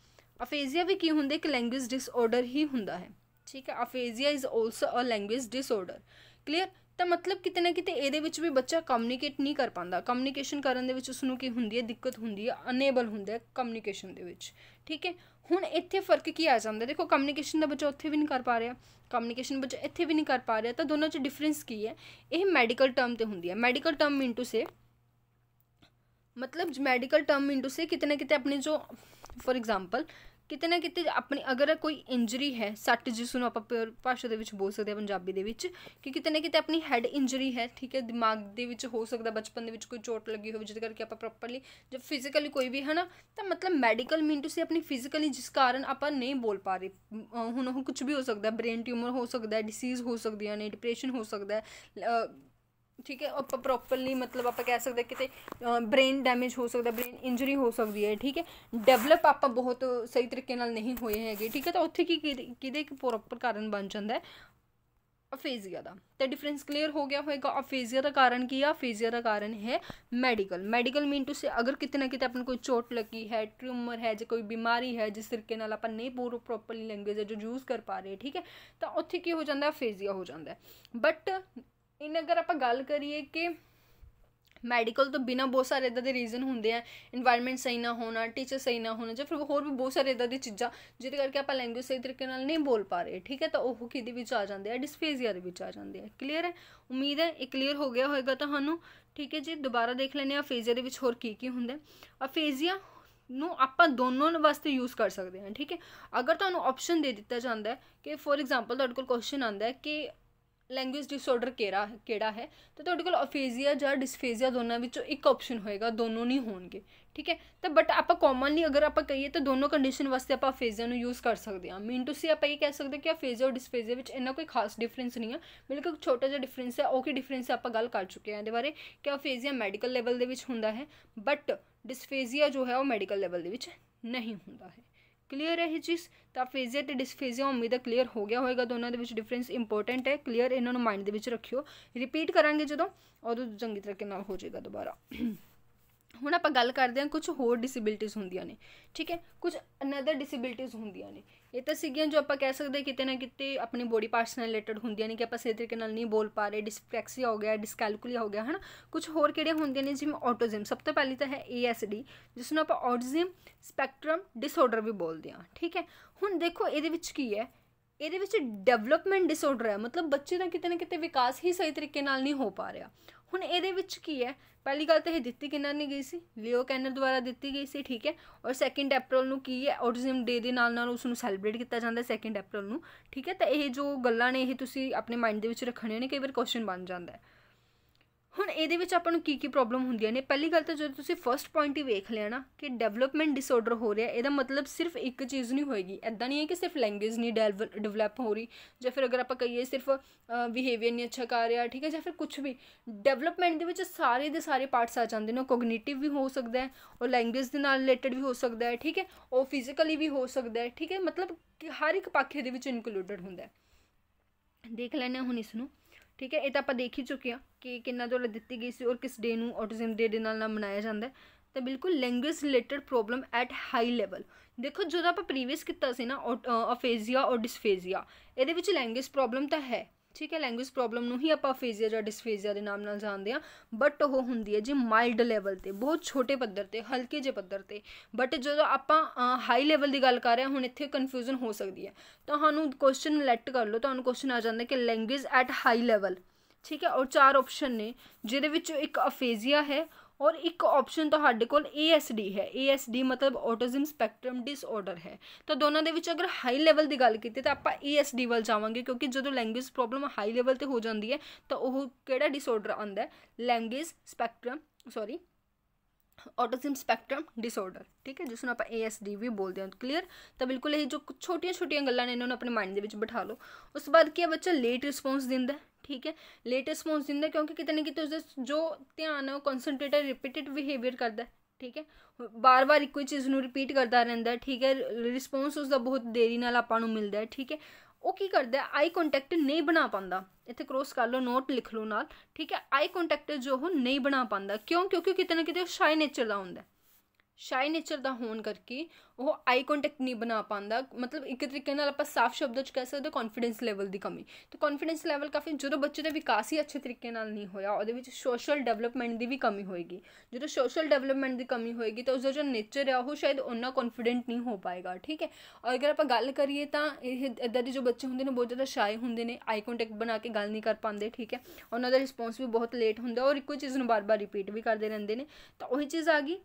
ਅਫੇਜ਼ੀਆ ਵੀ ਕੀ ਹੁੰਦਾ ਇੱਕ ਲੈਂਗੁਏਜ ਡਿਸਆਰਡਰ ਹੀ ਹੁੰਦਾ ਹੈ ਠੀਕ ਹੈ aphasia is also a language disorder clear ਤਾਂ ਮਤਲਬ ਕਿਤੇ ਨਾ ਕਿਤੇ ਇਹਦੇ ਵਿੱਚ ਵੀ ਬੱਚਾ ਕਮਿਊਨੀਕੇਟ ਨਹੀਂ ਕਰ ਪਾਉਂਦਾ ਕਮਿਊਨੀਕੇਸ਼ਨ ਕਰਨ ਦੇ ਵਿੱਚ ਉਸ ਨੂੰ ਕੀ ਹੁੰਦੀ ਹੈ ਦਿੱਕਤ ਹੁੰਦੀ ਹੈ ਅਨੇਬਲ ਹੁੰਦਾ ਹੈ ਕਮਿਊਨੀਕੇਸ਼ਨ ਦੇ ਵਿੱਚ ਠੀਕ ਹੈ ਹੁਣ ਇੱਥੇ ਫਰਕ ਕੀ ਆ ਜਾਂਦਾ ਦੇਖੋ ਕਮਿਊਨੀਕੇਸ਼ਨ ਦਾ ਬੱਚਾ ਉੱਥੇ ਵੀ ਨਹੀਂ ਕਰ ਪਾ ਰਿਹਾ ਕਮਿਊਨੀਕੇਸ਼ਨ ਬੱਚਾ ਇੱਥੇ ਵੀ ਨਹੀਂ ਕਰ ਪਾ ਰਿਹਾ ਤਾਂ ਦੋਨਾਂ 'ਚ ਡਿਫਰੈਂਸ ਕੀ ਹੈ ਇਹ ਮੈਡੀਕਲ ਟਰਮ ਤੇ ਹੁੰਦੀ ਹੈ ਮੈਡੀਕਲ ਟਰਮ ਇਨਟੂ ਸੇ मतलब मेडिकल टर्म इंटू से कितने कितने अपने जो फॉर एग्जांपल ਕਿਤੇ ਨਾ ਕਿਤੇ ਆਪਣੀ ਅਗਰ ਕੋਈ ਇੰਜਰੀ ਹੈ ਸੱਟ ਜਿਸ ਨੂੰ ਆਪਾਂ ਪਿਓਰ ਭਾਸ਼ਾ ਦੇ ਵਿੱਚ ਬੋਲ ਸਕਦੇ ਆ ਪੰਜਾਬੀ ਦੇ ਵਿੱਚ ਕਿ ਕਿਤੇ ਨਾ ਕਿਤੇ ਆਪਣੀ ਹੈਡ ਇੰਜਰੀ ਹੈ ਠੀਕ ਹੈ ਦਿਮਾਗ ਦੇ ਵਿੱਚ ਹੋ ਸਕਦਾ ਬਚਪਨ ਦੇ ਵਿੱਚ ਕੋਈ ਚੋਟ ਲੱਗੀ ਹੋਵੇ ਜਿਸ ਕਰਕੇ ਆਪਾਂ ਪ੍ਰੋਪਰਲੀ ਜਬ ਫਿਜ਼ੀਕਲੀ ਕੋਈ ਵੀ ਹੈ ਨਾ ਤਾਂ ਮਤਲਬ ਮੈਡੀਕਲ ਮੀਨ ਟੂ ਸੇ ਆਪਣੀ ਫਿਜ਼ੀਕਲੀ ਜਿਸ ਕਾਰਨ ਆਪਾਂ ਨਹੀਂ ਬੋਲ ਪਾ ਰਹੇ ਹੁਣ ਉਹ ਕੁਝ ਵੀ ਹੋ ਸਕਦਾ ਬ੍ਰੇਨ ਟਿਊਮਰ ਹੋ ਸਕਦਾ ਡਿਸੀਜ਼ ਹੋ ਸਕਦੀਆਂ ਨੇ ਡਿਪਰੈਸ਼ਨ ਹੋ ਸਕਦਾ ठीक है आप प्रोपरली मतलब आप कह सकते कि ब्रेन डैमेज हो सकता ब्रेन इंजरी हो सकती है ठीक है डेवलप आप बहुत सही तरीके नहीं हुए है ठीक है तो उत्थे की कि प्रोपर कारण बन जाता है अफेजिया का तो डिफरेंस क्लीयर हो गया होगा अफेजिया का कारण की है अफेजिया का कारण है मैडिकल मैडिकल मीन टू से अगर कितना कितने अपन कोई चोट लगी है ट्यूमर है जो कोई बीमारी है जिस तरीके आप नहीं बोल प्रॉपरली लैंग्वेज है जो यूज़ कर पा रहे ठीक है तो उत्थे की हो जाता है अफेजिया हो जाता है बट ਇਨ ਅਗਰ ਆਪਾਂ ਗੱਲ ਕਰੀਏ ਕਿ ਮੈਡੀਕਲ ਤੋਂ ਬਿਨਾ ਬਹੁਤ ਸਾਰੇ ਇਦਾਂ ਦੇ ਰੀਜ਼ਨ ਹੁੰਦੇ ਆ এনवायरमेंट ਸਹੀ ਨਾ ਹੋਣਾ ਟੀਚਰ ਸਹੀ ਨਾ ਹੋਣਾ ਜਾਂ ਫਿਰ ਹੋਰ ਵੀ ਬਹੁਤ ਸਾਰੇ ਇਦਾਂ ਦੀ ਚੀਜ਼ਾਂ ਜਿਹਦੇ ਕਰਕੇ ਆਪਾਂ ਲੈਂਗੁਏਜ ਸਹੀ ਤਰੀਕੇ ਨਾਲ ਨਹੀਂ ਬੋਲ ਪਾ ਰਹੇ ਠੀਕ ਹੈ ਤਾਂ ਉਹ ਕਿਹਦੇ ਵਿੱਚ ਆ ਜਾਂਦੇ ਆ ਡਿਸਫੇਜ਼ੀਆ ਦੇ ਵਿੱਚ ਆ ਜਾਂਦੇ ਆ ਕਲੀਅਰ ਹੈ ਉਮੀਦ ਹੈ ਇਹ ਕਲੀਅਰ ਹੋ ਗਿਆ ਹੋਵੇਗਾ ਤੁਹਾਨੂੰ ਠੀਕ ਹੈ ਜੀ ਦੁਬਾਰਾ ਦੇਖ ਲੈਨੇ ਆ ਫੇਜ਼ੀਆ ਦੇ ਵਿੱਚ ਹੋਰ ਕੀ ਕੀ ਹੁੰਦਾ ਅਫੇਜ਼ੀਆ ਨੂੰ ਆਪਾਂ ਦੋਨੋਂ ਵਾਸਤੇ ਯੂਜ਼ ਕਰ ਸਕਦੇ ਹਾਂ ਠੀਕ ਹੈ ਅਗਰ ਤੁਹਾਨੂੰ ਆਪਸ਼ਨ ਦੇ ਦਿੱਤਾ ਜਾਂਦਾ ਹੈ ਕਿ ਫੋਰ ਐਗਜ਼ਾਮਪਲ ਤੁਹਾਡੇ ਕੋਲ ਕੁਐਸਚਨ ਆਂਦਾ ਹੈ ਕਿ ਲੈਂਗੁਏਜ ਡਿਸਆਰਡਰ ਕਿਹੜਾ ਕਿਹੜਾ ਹੈ ਤਾਂ ਤੁਹਾਡੇ ਕੋਲ ਅਫੇਜ਼ੀਆ ਜਾਂ ਡਿਸਫੇਜ਼ੀਆ ਦੋਨਾਂ ਵਿੱਚੋਂ ਇੱਕ ਆਪਸ਼ਨ ਹੋਏਗਾ ਦੋਨੋਂ ਨਹੀਂ ਹੋਣਗੇ ਠੀਕ ਹੈ ਤਾਂ ਬਟ ਆਪਾਂ ਕਾਮਨਲੀ ਅਗਰ ਆਪਾਂ ਕਹੀਏ ਤਾਂ ਦੋਨੋਂ ਕੰਡੀਸ਼ਨ ਵਾਸਤੇ ਆਪਾਂ ਅਫੇਜ਼ੀਆ ਨੂੰ ਯੂਜ਼ ਕਰ ਸਕਦੇ ਹਾਂ ਮੀਨ ਤੁਸੀਂ ਆਪਾਂ ਇਹ ਕਹਿ ਸਕਦੇ ਕਿ ਅਫੇਜ਼ੀਆ ਔਰ ਡਿਸਫੇਜ਼ੀਆ ਵਿੱਚ ਇੰਨਾ ਕੋਈ ਖਾਸ ਡਿਫਰੈਂਸ ਨਹੀਂ ਹੈ ਬਿਲਕੁਲ ਛੋਟਾ ਜਿਹਾ ਡਿਫਰੈਂਸ ਹੈ ਉਹ ਕੀ ਡਿਫਰੈਂਸ ਹੈ ਆਪਾਂ ਗੱਲ ਕਰ ਚੁੱਕੇ ਹਾਂ ਇਹਦੇ ਬਾਰੇ ਕਿ ਅਫੇਜ਼ੀਆ ਮੈਡੀਕਲ ਲੈਵਲ ਦੇ ਵਿੱਚ ਹੁੰਦਾ ਹੈ ਬਟ ਡਿਸਫੇਜ਼ੀਆ ਜੋ ਹੈ ਉਹ ਮੈਡੀਕਲ ਲੈਵਲ ਦੇ ਵਿੱਚ ਨਹੀਂ ਹੁੰਦਾ ਹੈ ਕਲੀਅਰ ਹੈ ਇਹ ਚੀਜ਼ ਤਾਂ ਫੇਜ਼ੀਆ ਤੇ ਡਿਸਫੇਜ਼ੀਆ ਉਮੀਦ ਹੈ ਕਲੀਅਰ ਹੋ ਗਿਆ ਹੋਵੇਗਾ ਦੋਨਾਂ ਦੇ ਵਿੱਚ ਡਿਫਰੈਂਸ ਇੰਪੋਰਟੈਂਟ ਹੈ ਕਲੀਅਰ ਇਹਨਾਂ ਨੂੰ ਮਾਈਂਡ ਦੇ ਵਿੱਚ ਰੱਖਿਓ ਰਿਪੀਟ ਕਰਾਂਗੇ ਜਦੋਂ ਉਦੋਂ ਚੰਗੀ ਤਰ੍ਹਾਂ ਨਾਲ ਹੋ ਜਾਏਗਾ ਦੁਬਾਰਾ ਹੁਣ ਆਪਾਂ ਗੱਲ ਕਰਦੇ ਹਾਂ ਕੁਝ ਹੋਰ ਡਿਸੇਬਿਲਟੀਆਂ ਹੁੰਦੀਆਂ ਨੇ ਠੀਕ ਹੈ ਕੁਝ ਅਨਦਰ ਡਿਸੇਬਿਲਟੀਆਂ ਹੁੰਦੀਆਂ ਨੇ ਇਹ ਤਾਂ ਸਿਗੀਆਂ ਜੋ ਆਪਾਂ ਕਹਿ ਸਕਦੇ ਕਿਤੇ ਨਾ ਕਿਤੇ ਆਪਣੀ ਬੋਡੀ ਪਾਰਟਸ ਨਾਲ ਰਿਲੇਟਡ ਹੁੰਦੀਆਂ ਨੇ ਕਿ ਆਪਾਂ ਸਹੀ ਤਰੀਕੇ ਨਾਲ ਨਹੀਂ ਬੋਲ ਪਾ ਰਹੇ ਡਿਸਪ੍ਰੈਕਸੀ ਹੋ ਗਿਆ ਡਿਸਕੈਲਕੂਲੀਆ ਹੋ ਗਿਆ ਹਨ ਕੁਝ ਹੋਰ ਕਿਹੜੇ ਹੁੰਦੇ ਨੇ ਜਿਵੇਂ ਆਟੋਜ਼ਮ ਸਭ ਤੋਂ ਪਹਿਲੀ ਤਾਂ ਹੈ ਏਐਸਡੀ ਜਿਸ ਨੂੰ ਆਪਾਂ ਆਟੋਜ਼ਮ ਸਪੈਕਟਰਮ ਡਿਸਆਰਡਰ ਵੀ ਬੋਲਦੇ ਹਾਂ ਠੀਕ ਹੈ ਹੁਣ ਦੇਖੋ ਇਹਦੇ ਵਿੱਚ ਕੀ ਹੈ ਇਹਦੇ ਵਿੱਚ ਡਿਵੈਲਪਮੈਂਟ ਡਿਸਆਰਡਰ ਹੈ ਮਤਲਬ ਬੱਚੇ ਦਾ ਕਿਤੇ ਨਾ ਕਿਤੇ ਵਿਕਾਸ ਹੀ ਸਹੀ ਤਰੀਕੇ ਨਾਲ ਨਹੀਂ ਹੋ ਪਾ ਰਿਹਾ ਹੁਣ ਇਹਦੇ ਵਿੱਚ ਕੀ ਹੈ ਪਹਿਲੀ ਗੱਲ ਤਾਂ ਇਹ ਦਿੱਤੀ ਕਿੰਨਾਂ ਨੇ ਗਈ ਸੀ ਲਿਓ ਕੈਨਰ ਦੁਆਰਾ ਦਿੱਤੀ ਗਈ ਸੀ ਠੀਕ ਹੈ ਔਰ 2nd ਅਪ੍ਰੈਲ ਨੂੰ ਕੀ ਹੈ ਆਟਿਜ਼ਮ ਡੇ ਦੇ ਨਾਲ ਨਾਲ ਉਸ ਨੂੰ ਸੈਲੀਬ੍ਰੇਟ ਕੀਤਾ ਜਾਂਦਾ 2nd ਅਪ੍ਰੈਲ ਨੂੰ ਠੀਕ ਹੈ ਤਾਂ ਇਹ ਜੋ ਗੱਲਾਂ ਨੇ ਇਹ ਤੁਸੀਂ ਆਪਣੇ ਮਾਈਂਡ ਦੇ ਵਿੱਚ ਰੱਖਣੀਆਂ ਨੇ ਕਈ ਵਾਰ ਕੁਐਸਚਨ ਬਣ ਜਾਂਦਾ ਹੈ ਹੁਣ ਇਹਦੇ ਵਿੱਚ ਆਪਾਂ ਨੂੰ ਕੀ ਕੀ ਪ੍ਰੋਬਲਮ ਹੁੰਦੀਆਂ ਨੇ ਪਹਿਲੀ ਗੱਲ ਤਾਂ ਜਦੋਂ ਤੁਸੀਂ ਫਰਸਟ ਪੁਆਇੰਟ ਹੀ ਵੇਖ ਲਿਆ ਨਾ ਕਿ ਡਿਵੈਲਪਮੈਂਟ ਡਿਸਆਰਡਰ ਹੋ ਰਿਹਾ ਇਹਦਾ ਮਤਲਬ ਸਿਰਫ ਇੱਕ ਚੀਜ਼ ਨਹੀਂ ਹੋਏਗੀ ਐਦਾਂ ਨਹੀਂ ਹੈ ਕਿ ਸਿਰਫ ਲੈਂਗੁਏਜ ਨਹੀਂ ਡਿਵੈਲਪ ਹੋ ਰਹੀ ਜਾਂ ਫਿਰ ਅਗਰ ਆਪਾਂ ਕਹੀਏ ਸਿਰਫ ਬਿਹੇਵੀਅਰ ਨਹੀਂ ਅੱਛਾ ਕਰ ਰਿਹਾ ਠੀਕ ਹੈ ਜਾਂ ਫਿਰ ਕੁਝ ਵੀ ਡਿਵੈਲਪਮੈਂਟ ਦੇ ਵਿੱਚ ਸਾਰੇ ਦੇ ਸਾਰੇ ਪਾਰਟਸ ਆ ਜਾਂਦੇ ਨੇ ਕੋਗਨੀਟਿਵ ਵੀ ਹੋ ਸਕਦਾ ਹੈ ਔਰ ਲੈਂਗੁਏਜ ਦੇ ਨਾਲ ਰਿਲੇਟਡ ਵੀ ਹੋ ਸਕਦਾ ਹੈ ਠੀਕ ਹੈ ਉਹ ਫਿਜ਼ੀਕਲੀ ਵੀ ਹੋ ਸਕਦਾ ਹੈ ਠੀਕ ਹੈ ਮਤਲਬ ਹਰ ਇੱਕ ਪੱਖੇ ਦੇ ਵਿੱਚ ਇਨਕਲੂਡਡ ਹੁੰਦਾ ਹੈ ਦੇਖ ਲੈਣਾ ਹੁਣ ਇਸ ਨੂੰ ਠੀਕ ਹੈ ਇਹ ਤਾਂ ਆਪਾਂ ਦੇਖ ਹੀ ਚੁੱਕੇ ਹਾਂ ਕਿ ਕਿੰਨਾ ਦੌਰ ਦਿੱਤੀ ਗਈ ਸੀ ਔਰ ਕਿਸ ਡੇ ਨੂੰ ਆਟਿਜ਼ਮ ਡੇ ਦੇ ਨਾਲ ਨਾ ਮਨਾਇਆ ਜਾਂਦਾ ਹੈ ਤਾਂ ਬਿਲਕੁਲ language related problem at high level ਦੇਖੋ ਜਦੋਂ ਆਪਾਂ ਪ੍ਰੀਵੀਅਸ ਕੀਤਾ ਸੀ ਨਾ ਅਫੇਜ਼ੀਆ ਔਰ ਡਿਸਫੇਜ਼ੀਆ ਇਹਦੇ ਵਿੱਚ ਲੈਂਗੁਏਜ ਪ੍ਰੋਬਲਮ ਤਾਂ ਹੈ ਠੀਕ ਹੈ ਲੈਂਗੁਏਜ ਪ੍ਰੋਬਲਮ ਨੂੰ ਹੀ ਆਪਾਂ ਫੇਜ਼ੀਆ ਜਾਂ ਡਿਸਫੇਜ਼ੀਆ ਦੇ ਨਾਮ ਨਾਲ ਜਾਣਦੇ ਆ ਬਟ ਉਹ ਹੁੰਦੀ ਹੈ ਜੀ ਮਾਈਲਡ ਲੈਵਲ ਤੇ ਬਹੁਤ ਛੋਟੇ ਪੱਧਰ ਤੇ ਹਲਕੇ ਜਿਹੇ ਪੱਧਰ ਤੇ ਬਟ ਜਦੋਂ ਆਪਾਂ ਹਾਈ ਲੈਵਲ ਦੀ ਗੱਲ ਕਰ ਰਹੇ ਹਾਂ ਹੁਣ ਇੱਥੇ ਕਨਫਿਊਜ਼ਨ ਹੋ ਸਕਦੀ ਹੈ ਤੁਹਾਨੂੰ ਕੁਐਸਚਨ ਲੈਟ ਕਰ ਲਓ ਤੁਹਾਨੂੰ ਕੁਐਸਚਨ ਆ ਜਾਂਦਾ ਕਿ ਲੈਂਗੁਏਜ ਐਟ ਹਾਈ ਲੈਵਲ ਠੀਕ ਹੈ ਔਰ ਚਾਰ ਆਪਸ਼ਨ ਨੇ ਜਿਹਦੇ ਵਿੱਚ ਇੱਕ ਅਫੇਜ਼ੀਆ ਹੈ ਔਰ ਇੱਕ ਆਪਸ਼ਨ ਤੁਹਾਡੇ ਕੋਲ ASD ਹੈ ASD ਮਤਲਬ ਆਟਿਜ਼ਮ ਸਪੈਕਟ੍ਰਮ ਡਿਸਆਰਡਰ ਹੈ ਤਾਂ ਦੋਨਾਂ ਦੇ ਵਿੱਚ ਅਗਰ ਹਾਈ ਲੈਵਲ ਦੀ ਗੱਲ ਕੀਤੀ ਤਾਂ ਆਪਾਂ ASD ਵੱਲ ਜਾਵਾਂਗੇ ਕਿਉਂਕਿ ਜਦੋਂ ਲੈਂਗੁਏਜ ਪ੍ਰੋਬਲਮ ਹਾਈ ਲੈਵਲ ਤੇ ਹੋ ਜਾਂਦੀ ਹੈ ਤਾਂ ਉਹ ਕਿਹੜਾ ਡਿਸਆਰਡਰ ਆਉਂਦਾ ਹੈ language spectrum sorry autism spectrum disorder ਠੀਕ ਹੈ ਜਿਸ ਨੂੰ ਆਪਾਂ ASD ਵੀ ਬੋਲਦੇ ਹਾਂ ਕਲੀਅਰ ਤਾਂ ਬਿਲਕੁਲ ਇਹ ਜੋ ਛੋਟੀਆਂ ਛੋਟੀਆਂ ਗੱਲਾਂ ਨੇ ਇਹਨਾਂ ਨੂੰ ਆਪਣੇ ਮਾਈਂਡ ਦੇ ਵਿੱਚ ਬਿਠਾ ਲਓ ਉਸ ਤੋਂ ਬਾਅਦ ਕੀ ਹੈ ਬੱਚਾ ਲੇਟ ਰਿਸਪੌਂਸ ਦਿੰਦਾ ਠੀਕ ਹੈ ਲੇਟ ਰਿਸਪੌਂਸ ਦਿੰਦਾ ਕਿਉਂਕਿ ਕਿਤੇ ਨਾ ਕਿਤੇ ਉਸ ਜੋ ਧਿਆਨ ਹੈ ਉਹ ਕਨਸੈਂਟ੍ਰੇਟਡ ਰਿਪੀਟਿਡ ਬਿਹੇਵੀਅਰ ਕਰਦਾ ਠੀਕ ਹੈ ਬਾਰ-ਬਾਰ ਇੱਕੋ ਹੀ ਚੀਜ਼ ਨੂੰ ਰਿਪੀਟ ਕਰਦਾ ਰਹਿੰਦਾ ਠੀਕ ਹੈ ਰਿਸਪੌਂਸ ਉਸ ਦਾ ਬਹੁਤ ਦੇਰੀ ਨਾਲ ਆਪਾਂ ਨੂੰ ਮਿਲਦਾ ਹੈ ਠੀਕ ਹੈ ਉਹ ਕੀ ਕਰਦਾ ਆਈ ਕੰਟੈਕਟ ਨਹੀਂ ਬਣਾ ਪਾਉਂਦਾ ਇੱਥੇ ਕ੍ਰੋਸ ਕਰ ਲਓ ਨੋਟ ਲਿਖ ਲਓ ਨਾਲ ਠੀਕ ਹੈ ਆਈ ਕੰਟੈਕਟ ਜੋ ਉਹ ਨਹੀਂ ਬਣਾ ਪਾਉਂਦਾ ਕਿਉਂ ਕਿਉਂਕਿ ਕਿਤੇ ਨਾ ਕਿਤੇ ਸ਼ਾਈ ਨੇਚਰ ਦਾ ਹੁੰਦਾ ਸ਼ਾਈ ਨੇਚਰ ਦਾ ਹੋਣ ਕਰਕੇ ਉਹ ਆਈ ਕੰਟੈਕਟ ਨਹੀਂ ਬਣਾ ਪਾਉਂਦਾ ਮਤਲਬ ਇੱਕ ਤਰੀਕੇ ਨਾਲ ਆਪਾਂ ਸਾਫ਼ ਸ਼ਬਦਾਂ 'ਚ ਕਹਿ ਸਕਦੇ ਕੌਨਫੀਡੈਂਸ ਲੈਵਲ ਦੀ ਕਮੀ ਤੇ ਕੌਨਫੀਡੈਂਸ ਲੈਵਲ ਕਾਫੀ ਜਦੋਂ ਬੱਚੇ ਦਾ ਵਿਕਾਸ ਹੀ ਅੱਛੇ ਤਰੀਕੇ ਨਾਲ ਨਹੀਂ ਹੋਇਆ ਉਹਦੇ ਵਿੱਚ ਸੋਸ਼ਲ ਡਿਵੈਲਪਮੈਂਟ ਦੀ ਵੀ ਕਮੀ ਹੋਏਗੀ ਜਦੋਂ ਸੋਸ਼ਲ ਡਿਵੈਲਪਮੈਂਟ ਦੀ ਕਮੀ ਹੋਏਗੀ ਤਾਂ ਉਸਦਾ ਜੋ ਨੇਚਰ ਹੈ ਉਹ ਸ਼ਾਇਦ ਉਹਨਾਂ ਕੌਨਫੀਡੈਂਟ ਨਹੀਂ ਹੋ ਪਾਏਗਾ ਠੀਕ ਹੈ ਔਰ ਅਗਰ ਆਪਾਂ ਗੱਲ ਕਰੀਏ ਤਾਂ ਇਹ ਇਦਾਂ ਦੇ ਜੋ ਬੱਚੇ ਹੁੰਦੇ ਨੇ ਬਹੁਤ ਜ਼ਿਆਦਾ ਸ਼ਾਈ ਹੁੰਦੇ ਨੇ ਆਈ ਕੰਟੈਕਟ ਬਣਾ ਕੇ ਗੱਲ ਨਹੀਂ ਕਰ ਪਾਉਂਦੇ ਠੀਕ ਹੈ ਉਹਨਾਂ ਦਾ ਰਿਸਪੌਂਸ ਵੀ ਬਹੁਤ ਲੇਟ ਹੁੰਦਾ ਔਰ ਇੱਕੋ ਚੀਜ਼ ਨੂੰ ਬਾਰ-ਬਾਰ ਰਿਪੀਟ ਵੀ ਕਰਦੇ ਰਹਿੰਦੇ ਨੇ ਤਾਂ ਉਹੀ ਚੀਜ਼ ਆ ਗਈ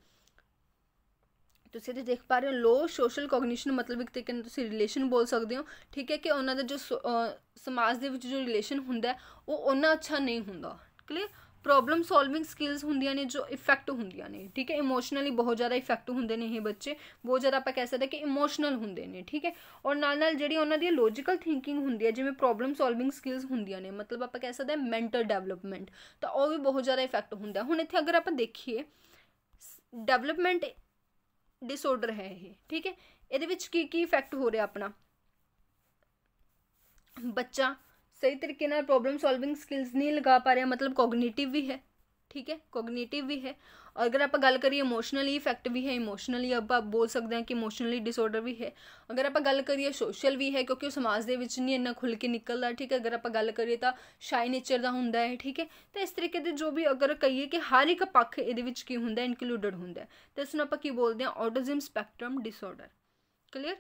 ਤੁਸੀਂ ਇਹ ਦੇਖ ਪਾ ਰਹੇ ਹੋ ਲੋ ਸੋਸ਼ਲ ਕognition ਮਤਲਬ ਇੱਕ ਤਰੀਕੇ ਨਾਲ ਤੁਸੀਂ ਰਿਲੇਸ਼ਨ ਬੋਲ ਸਕਦੇ ਹੋ ਠੀਕ ਹੈ ਕਿ ਉਹਨਾਂ ਦਾ ਜੋ ਸਮਾਜ ਦੇ ਵਿੱਚ ਜੋ ਰਿਲੇਸ਼ਨ ਹੁੰਦਾ ਉਹ ਉਹਨਾਂ ਅੱਛਾ ਨਹੀਂ ਹੁੰਦਾ ਕਲੀਅਰ ਪ੍ਰੋਬਲਮ ਸੋਲਵਿੰਗ ਸਕਿਲਸ ਹੁੰਦੀਆਂ ਨੇ ਜੋ ਇਫੈਕਟ ਹੁੰਦੀਆਂ ਨੇ ਠੀਕ ਹੈ ਇਮੋਸ਼ਨਲੀ ਬਹੁਤ ਜ਼ਿਆਦਾ ਇਫੈਕਟ ਹੁੰਦੇ ਨੇ ਇਹ ਬੱਚੇ ਬਹੁਤ ਜ਼ਿਆਦਾ ਆਪਾਂ ਕਹਿ ਸਕਦੇ ਕਿ ਇਮੋਸ਼ਨਲ ਹੁੰਦੇ ਨੇ ਠੀਕ ਹੈ ਔਰ ਨਾਲ ਨਾਲ ਜਿਹੜੀ ਉਹਨਾਂ ਦੀ ਲੌਜੀਕਲ ਥਿੰਕਿੰਗ ਹੁੰਦੀ ਹੈ ਜਿਵੇਂ ਪ੍ਰੋਬਲਮ ਸੋਲਵਿੰਗ ਸਕਿਲਸ ਹੁੰਦੀਆਂ ਨੇ ਮਤਲਬ ਆਪਾਂ ਕਹਿ ਸਕਦੇ ਮੈਂਟਲ ਡਿਵੈਲਪਮੈਂਟ ਤਾਂ ਉਹ ਵੀ ਬਹੁਤ ਜ਼ਿਆਦਾ ਇਫੈਕਟ ਹੁੰਦਾ ਹੁਣ ਇੱਥੇ ਅਗਰ ਆਪਾਂ ਦੇਖੀਏ ਡਿਵੈਲਪਮੈਂਟ ਡਿਸਆਰਡਰ ਹੈ ਇਹ ਠੀਕ ਹੈ ਇਹਦੇ ਵਿੱਚ ਕੀ ਕੀ ਇਫੈਕਟ ਹੋ ਰਿਹਾ ਆਪਣਾ ਬੱਚਾ ਸਹੀ ਤਰੀਕੇ ਨਾਲ ਪ੍ਰੋਬਲਮ ਸੋਲਵਿੰਗ ਸਕਿੱਲਸ ਨਹੀਂ ਲਗਾ ਪਾ ਰਿਹਾ ਮਤਲਬ ਕੋਗਨੀਟਿਵ ਵੀ ਹੈ ਠੀਕ ਹੈ ਕੋਗਨੀਟਿਵ ਵੀ ਹੈ ਔਰ ਅਗਰ ਆਪਾਂ ਗੱਲ ਕਰੀਏ ਇਮੋਸ਼ਨਲੀ ਇਫੈਕਟ ਵੀ ਹੈ ਇਮੋਸ਼ਨਲੀ ਆਪਾਂ ਬੋਲ ਸਕਦੇ ਹਾਂ ਕਿ ਇਮੋਸ਼ਨਲੀ ਡਿਸਆਰਡਰ ਵੀ ਹੈ ਅਗਰ ਆਪਾਂ ਗੱਲ ਕਰੀਏ ਸੋਸ਼ਲ ਵੀ ਹੈ ਕਿਉਂਕਿ ਉਹ ਸਮਾਜ ਦੇ ਵਿੱਚ ਨਹੀਂ ਇੰਨਾ ਖੁੱਲ ਕੇ ਨਿਕਲਦਾ ਠੀਕ ਹੈ ਅਗਰ ਆਪਾਂ ਗੱਲ ਕਰੀਏ ਤਾਂ ਸ਼ਾਈ ਨੇਚਰ ਦਾ ਹੁੰਦਾ ਹੈ ਠੀਕ ਹੈ ਤਾਂ ਇਸ ਤਰੀਕੇ ਦੇ ਜੋ ਵੀ ਅਗਰ ਕਹੀਏ ਕਿ ਹਰ ਇੱਕ ਪੱਖ ਇਹਦੇ ਵਿੱਚ ਕੀ ਹੁੰਦਾ ਇਨਕਲੂਡਡ ਹੁੰਦਾ ਤੇ ਇਸ ਨੂੰ ਆਪਾਂ ਕੀ ਬੋਲਦੇ ਹਾਂ ਆਟਿਜ਼ਮ ਸਪੈਕਟਰਮ ਡਿਸਆਰਡਰ ਕਲੀਅਰ